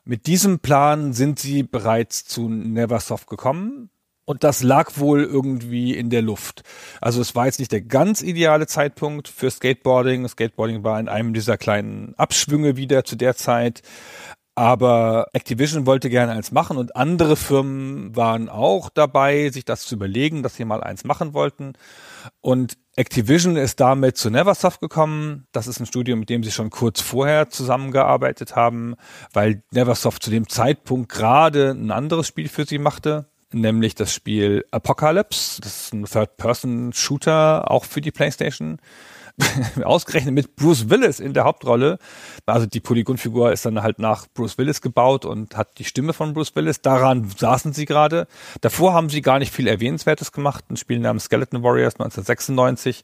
[SPEAKER 1] Mit diesem Plan sind sie bereits zu Neversoft gekommen und das lag wohl irgendwie in der Luft. Also es war jetzt nicht der ganz ideale Zeitpunkt für Skateboarding. Skateboarding war in einem dieser kleinen Abschwünge wieder zu der Zeit. Aber Activision wollte gerne eins machen und andere Firmen waren auch dabei, sich das zu überlegen, dass sie mal eins machen wollten. Und Activision ist damit zu Neversoft gekommen. Das ist ein Studio, mit dem sie schon kurz vorher zusammengearbeitet haben, weil Neversoft zu dem Zeitpunkt gerade ein anderes Spiel für sie machte nämlich das Spiel Apocalypse. Das ist ein Third-Person-Shooter, auch für die PlayStation. Ausgerechnet mit Bruce Willis in der Hauptrolle. Also die Polygonfigur ist dann halt nach Bruce Willis gebaut und hat die Stimme von Bruce Willis. Daran saßen sie gerade. Davor haben sie gar nicht viel Erwähnenswertes gemacht. Ein Spiel namens Skeleton Warriors 1996,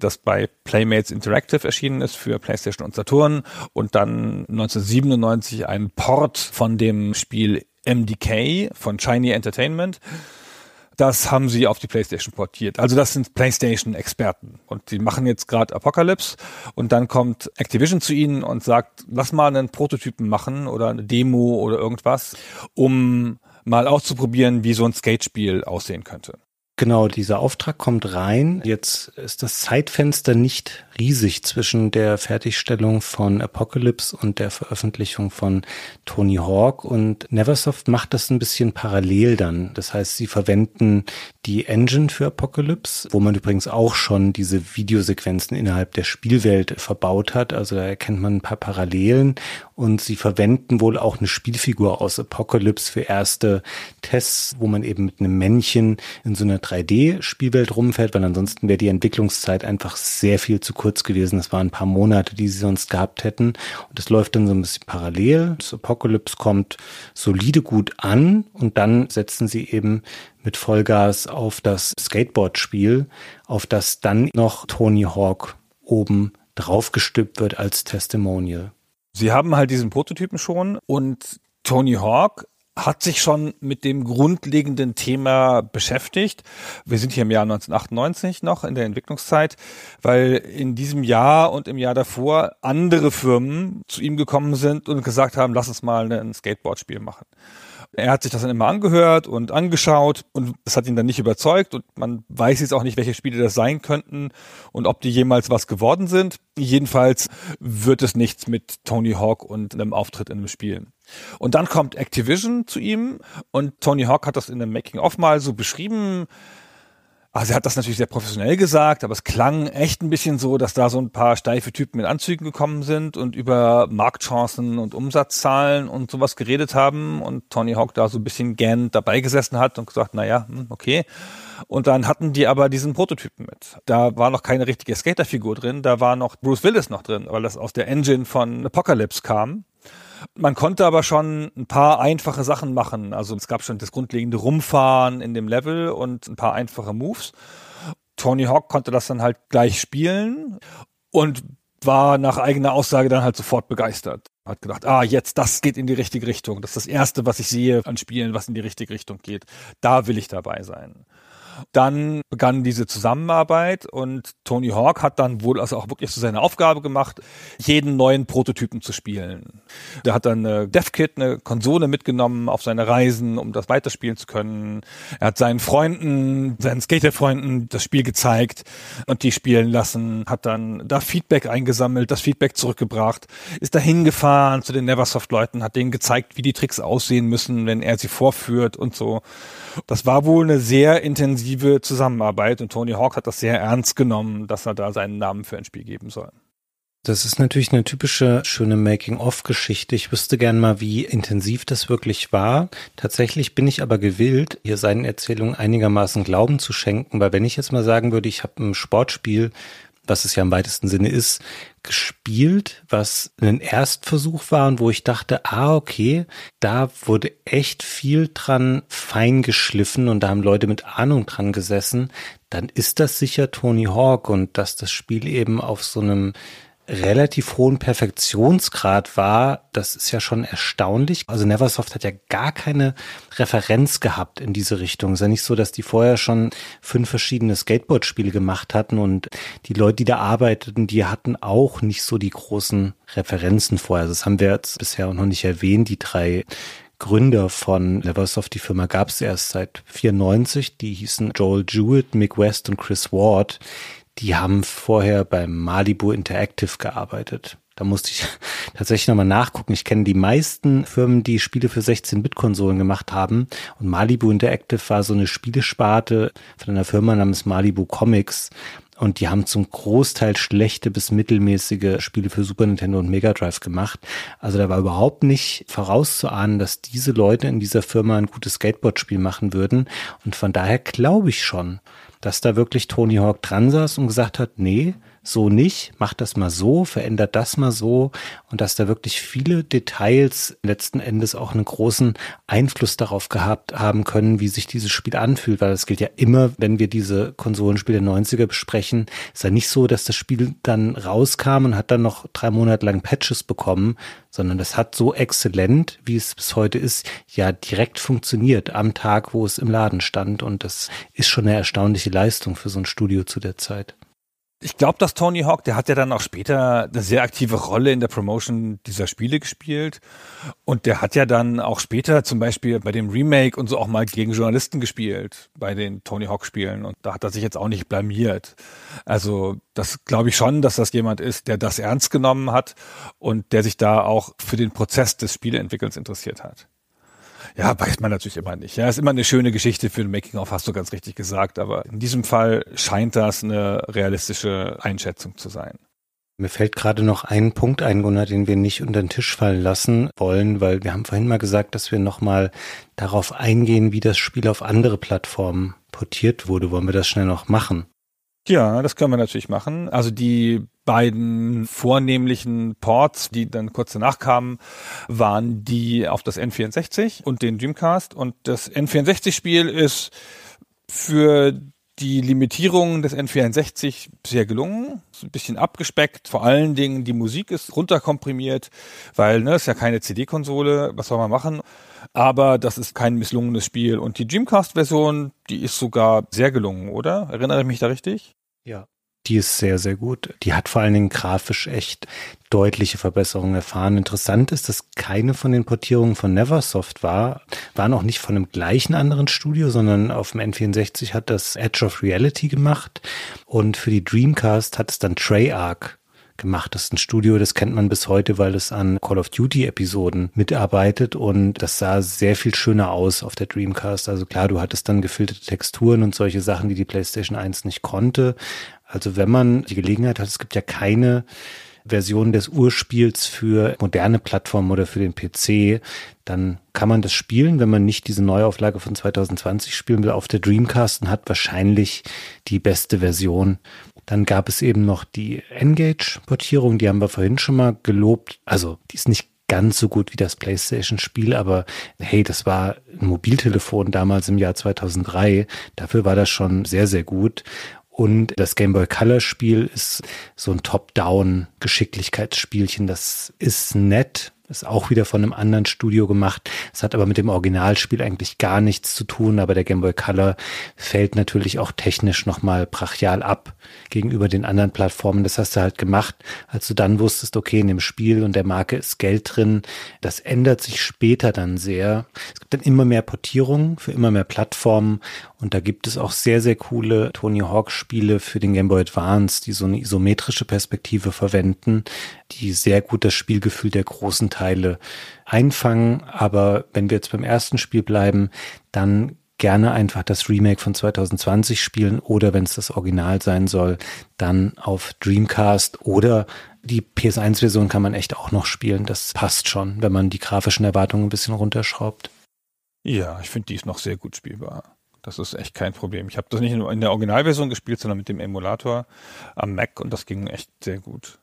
[SPEAKER 1] das bei Playmates Interactive erschienen ist für PlayStation und Saturn. Und dann 1997 ein Port von dem Spiel MDK von Shiny Entertainment. Das haben sie auf die PlayStation portiert. Also das sind PlayStation-Experten. Und die machen jetzt gerade Apocalypse. Und dann kommt Activision zu ihnen und sagt, lass mal einen Prototypen machen oder eine Demo oder irgendwas, um mal auszuprobieren, wie so ein Skatespiel aussehen könnte.
[SPEAKER 2] Genau, dieser Auftrag kommt rein. Jetzt ist das Zeitfenster nicht riesig zwischen der Fertigstellung von Apocalypse und der Veröffentlichung von Tony Hawk und Neversoft macht das ein bisschen parallel dann. Das heißt, sie verwenden die Engine für Apocalypse, wo man übrigens auch schon diese Videosequenzen innerhalb der Spielwelt verbaut hat. Also da erkennt man ein paar Parallelen und sie verwenden wohl auch eine Spielfigur aus Apocalypse für erste Tests, wo man eben mit einem Männchen in so einer 3D-Spielwelt rumfährt, weil ansonsten wäre die Entwicklungszeit einfach sehr viel zu kurz kurz gewesen. Es waren ein paar Monate, die sie sonst gehabt hätten. Und das läuft dann so ein bisschen parallel. Das Apokalypse kommt solide gut an und dann setzen sie eben mit Vollgas auf das Skateboard-Spiel, auf das dann noch Tony Hawk oben draufgestülpt wird als Testimonial. Sie haben
[SPEAKER 1] halt diesen Prototypen schon und Tony Hawk hat sich schon mit dem grundlegenden Thema beschäftigt. Wir sind hier im Jahr 1998 noch in der Entwicklungszeit, weil in diesem Jahr und im Jahr davor andere Firmen zu ihm gekommen sind und gesagt haben, lass uns mal ein Skateboard-Spiel machen. Er hat sich das dann immer angehört und angeschaut und es hat ihn dann nicht überzeugt und man weiß jetzt auch nicht, welche Spiele das sein könnten und ob die jemals was geworden sind. Jedenfalls wird es nichts mit Tony Hawk und einem Auftritt in einem Spiel. Und dann kommt Activision zu ihm und Tony Hawk hat das in dem Making-of mal so beschrieben. Also ah, er hat das natürlich sehr professionell gesagt, aber es klang echt ein bisschen so, dass da so ein paar steife Typen in Anzügen gekommen sind und über Marktchancen und Umsatzzahlen und sowas geredet haben und Tony Hawk da so ein bisschen gähnend dabei gesessen hat und gesagt, naja, hm, okay. Und dann hatten die aber diesen Prototypen mit. Da war noch keine richtige Skaterfigur drin, da war noch Bruce Willis noch drin, weil das aus der Engine von Apocalypse kam. Man konnte aber schon ein paar einfache Sachen machen. Also es gab schon das grundlegende Rumfahren in dem Level und ein paar einfache Moves. Tony Hawk konnte das dann halt gleich spielen und war nach eigener Aussage dann halt sofort begeistert. Hat gedacht, ah, jetzt, das geht in die richtige Richtung. Das ist das Erste, was ich sehe an Spielen, was in die richtige Richtung geht. Da will ich dabei sein. Dann begann diese Zusammenarbeit und Tony Hawk hat dann wohl also auch wirklich so seine Aufgabe gemacht, jeden neuen Prototypen zu spielen. Der hat dann eine DevKit, eine Konsole mitgenommen auf seine Reisen, um das weiterspielen zu können. Er hat seinen Freunden, seinen Skaterfreunden das Spiel gezeigt und die spielen lassen, hat dann da Feedback eingesammelt, das Feedback zurückgebracht, ist dahin gefahren zu den Neversoft-Leuten, hat denen gezeigt, wie die Tricks aussehen müssen, wenn er sie vorführt und so. Das war wohl eine sehr intensive Zusammenarbeit und Tony Hawk hat das sehr ernst genommen, dass er da seinen Namen für ein Spiel geben soll.
[SPEAKER 2] Das ist natürlich eine typische schöne Making-of-Geschichte. Ich wüsste gern mal, wie intensiv das wirklich war. Tatsächlich bin ich aber gewillt, hier seinen Erzählungen einigermaßen Glauben zu schenken, weil wenn ich jetzt mal sagen würde, ich habe ein Sportspiel, was es ja im weitesten Sinne ist, gespielt, was ein Erstversuch war und wo ich dachte, ah, okay, da wurde echt viel dran fein geschliffen und da haben Leute mit Ahnung dran gesessen, dann ist das sicher Tony Hawk und dass das Spiel eben auf so einem relativ hohen Perfektionsgrad war, das ist ja schon erstaunlich. Also Neversoft hat ja gar keine Referenz gehabt in diese Richtung. Es ist ja nicht so, dass die vorher schon fünf verschiedene Skateboard-Spiele gemacht hatten und die Leute, die da arbeiteten, die hatten auch nicht so die großen Referenzen vorher. Also das haben wir jetzt bisher noch nicht erwähnt, die drei Gründer von Neversoft, die Firma gab es erst seit 94. Die hießen Joel Jewett, Mick West und Chris Ward die haben vorher beim Malibu Interactive gearbeitet. Da musste ich tatsächlich nochmal nachgucken. Ich kenne die meisten Firmen, die Spiele für 16-Bit-Konsolen gemacht haben. Und Malibu Interactive war so eine Spielesparte von einer Firma namens Malibu Comics. Und die haben zum Großteil schlechte bis mittelmäßige Spiele für Super Nintendo und Mega Drive gemacht. Also da war überhaupt nicht vorauszuahnen, dass diese Leute in dieser Firma ein gutes Skateboard-Spiel machen würden. Und von daher glaube ich schon, dass da wirklich Tony Hawk dran saß und gesagt hat, nee, so nicht, macht das mal so, verändert das mal so und dass da wirklich viele Details letzten Endes auch einen großen Einfluss darauf gehabt haben können, wie sich dieses Spiel anfühlt, weil das gilt ja immer, wenn wir diese Konsolenspiele der 90er besprechen, ist ja nicht so, dass das Spiel dann rauskam und hat dann noch drei Monate lang Patches bekommen, sondern das hat so exzellent, wie es bis heute ist, ja direkt funktioniert am Tag, wo es im Laden stand und das ist schon eine erstaunliche Leistung für so ein Studio zu der Zeit. Ich glaube,
[SPEAKER 1] dass Tony Hawk, der hat ja dann auch später eine sehr aktive Rolle in
[SPEAKER 2] der Promotion dieser Spiele
[SPEAKER 1] gespielt. Und der hat ja dann auch später zum Beispiel bei dem Remake und so auch mal gegen Journalisten gespielt, bei den Tony Hawk-Spielen. Und da hat er sich jetzt auch nicht blamiert. Also das glaube ich schon, dass das jemand ist, der das ernst genommen hat und der sich da auch für den Prozess des Spieleentwickelns interessiert hat. Ja, weiß man natürlich immer nicht. Ja, ist immer eine schöne Geschichte für ein Making-of, hast du ganz richtig gesagt. Aber in diesem Fall scheint das eine realistische Einschätzung zu sein.
[SPEAKER 2] Mir fällt gerade noch ein Punkt ein, Gunnar, den wir nicht unter den Tisch fallen lassen wollen, weil wir haben vorhin mal gesagt, dass wir nochmal darauf eingehen, wie das Spiel auf andere Plattformen portiert wurde. Wollen wir das schnell noch machen? Ja, das können wir natürlich
[SPEAKER 1] machen. Also die beiden vornehmlichen Ports, die dann kurz danach kamen, waren die auf das N64 und den Dreamcast. Und das N64-Spiel ist für die Limitierung des N64 sehr gelungen, ist ein bisschen abgespeckt, vor allen Dingen die Musik ist runterkomprimiert, weil ne, ist ja keine CD-Konsole, was soll man machen? Aber das ist kein misslungenes Spiel und die Dreamcast-Version, die ist sogar sehr gelungen, oder? Erinnere ich mich da richtig?
[SPEAKER 2] Ja, die ist sehr, sehr gut. Die hat vor allen Dingen grafisch echt deutliche Verbesserungen erfahren. Interessant ist, dass keine von den Portierungen von Neversoft war, waren auch nicht von einem gleichen anderen Studio, sondern auf dem N64 hat das Edge of Reality gemacht und für die Dreamcast hat es dann Treyarch gemacht. Das ist ein Studio, das kennt man bis heute, weil es an Call of Duty Episoden mitarbeitet und das sah sehr viel schöner aus auf der Dreamcast. Also klar, du hattest dann gefilterte Texturen und solche Sachen, die die PlayStation 1 nicht konnte, also wenn man die Gelegenheit hat, es gibt ja keine Version des Urspiels für moderne Plattformen oder für den PC, dann kann man das spielen, wenn man nicht diese Neuauflage von 2020 spielen will, auf der Dreamcast und hat wahrscheinlich die beste Version. Dann gab es eben noch die engage portierung die haben wir vorhin schon mal gelobt. Also die ist nicht ganz so gut wie das PlayStation-Spiel, aber hey, das war ein Mobiltelefon damals im Jahr 2003. Dafür war das schon sehr, sehr gut. Und das Game Boy Color Spiel ist so ein Top-Down-Geschicklichkeitsspielchen. Das ist nett, ist auch wieder von einem anderen Studio gemacht. Es hat aber mit dem Originalspiel eigentlich gar nichts zu tun, aber der Game Boy Color fällt natürlich auch technisch nochmal brachial ab gegenüber den anderen Plattformen. Das hast du halt gemacht, als du dann wusstest, okay, in dem Spiel und der Marke ist Geld drin. Das ändert sich später dann sehr. Es gibt dann immer mehr Portierungen für immer mehr Plattformen und da gibt es auch sehr, sehr coole Tony Hawk Spiele für den Game Boy Advance, die so eine isometrische Perspektive verwenden, die sehr gut das Spielgefühl der großen Teile einfangen. Aber wenn wir jetzt beim ersten Spiel bleiben, dann gerne einfach das Remake von 2020 spielen oder wenn es das Original sein soll, dann auf Dreamcast oder die PS1-Version kann man echt auch noch spielen. Das passt schon, wenn man die grafischen Erwartungen ein bisschen runterschraubt.
[SPEAKER 1] Ja, ich finde, die ist noch sehr gut spielbar. Das ist echt kein Problem. Ich habe das nicht nur in der Originalversion gespielt, sondern mit dem Emulator am Mac und das ging echt sehr gut.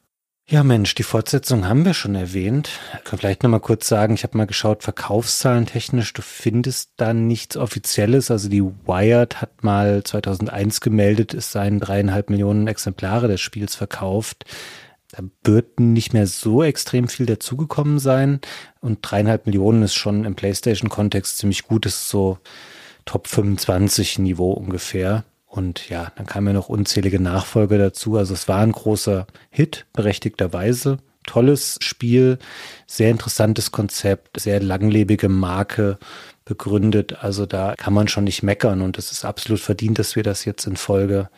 [SPEAKER 2] Ja, Mensch, die Fortsetzung haben wir schon erwähnt. Ich kann vielleicht nochmal kurz sagen, ich habe mal geschaut, Verkaufszahlen technisch, du findest da nichts Offizielles. Also die Wired hat mal 2001 gemeldet, es seien dreieinhalb Millionen Exemplare des Spiels verkauft. Da wird nicht mehr so extrem viel dazugekommen sein. Und dreieinhalb Millionen ist schon im PlayStation-Kontext ziemlich gut. Das ist so Top 25 Niveau ungefähr. Und ja, dann kamen ja noch unzählige Nachfolger dazu. Also es war ein großer Hit, berechtigterweise. Tolles Spiel, sehr interessantes Konzept, sehr langlebige Marke begründet. Also da kann man schon nicht meckern und es ist absolut verdient, dass wir das jetzt in Folge,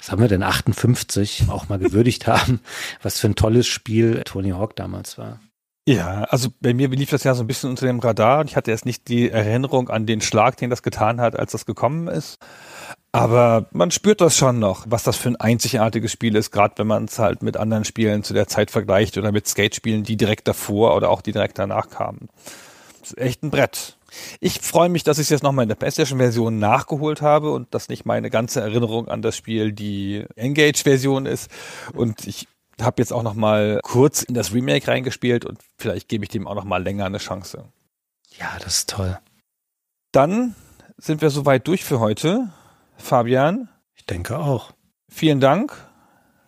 [SPEAKER 2] was haben wir denn, 58 auch mal gewürdigt haben, was für ein tolles Spiel Tony Hawk damals war. Ja,
[SPEAKER 1] also bei mir lief das ja so ein bisschen unter dem Radar und ich hatte erst nicht die Erinnerung an den Schlag, den das getan hat, als das gekommen ist. Aber man spürt das schon noch, was das für ein einzigartiges Spiel ist, gerade wenn man es halt mit anderen Spielen zu der Zeit vergleicht oder mit Skate-Spielen, die direkt davor oder auch die direkt danach kamen. Das ist echt ein Brett. Ich freue mich, dass ich es jetzt nochmal in der PlayStation-Version nachgeholt habe und dass nicht meine ganze Erinnerung an das Spiel die Engage-Version ist. Und ich habe jetzt auch noch mal kurz in das Remake reingespielt und vielleicht gebe ich dem auch noch mal länger eine Chance. Ja, das ist toll. Dann sind wir soweit durch für heute. Fabian? Ich denke auch. Vielen Dank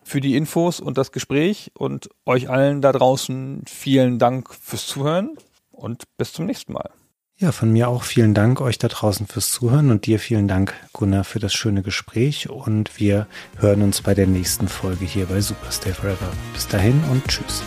[SPEAKER 1] für die Infos und das Gespräch und euch allen da draußen vielen Dank fürs Zuhören und bis zum nächsten Mal.
[SPEAKER 2] Ja, von mir auch vielen Dank euch da draußen fürs Zuhören und dir vielen Dank, Gunnar, für das schöne Gespräch und wir hören uns bei der nächsten Folge hier bei Superstay Forever. Bis dahin und tschüss.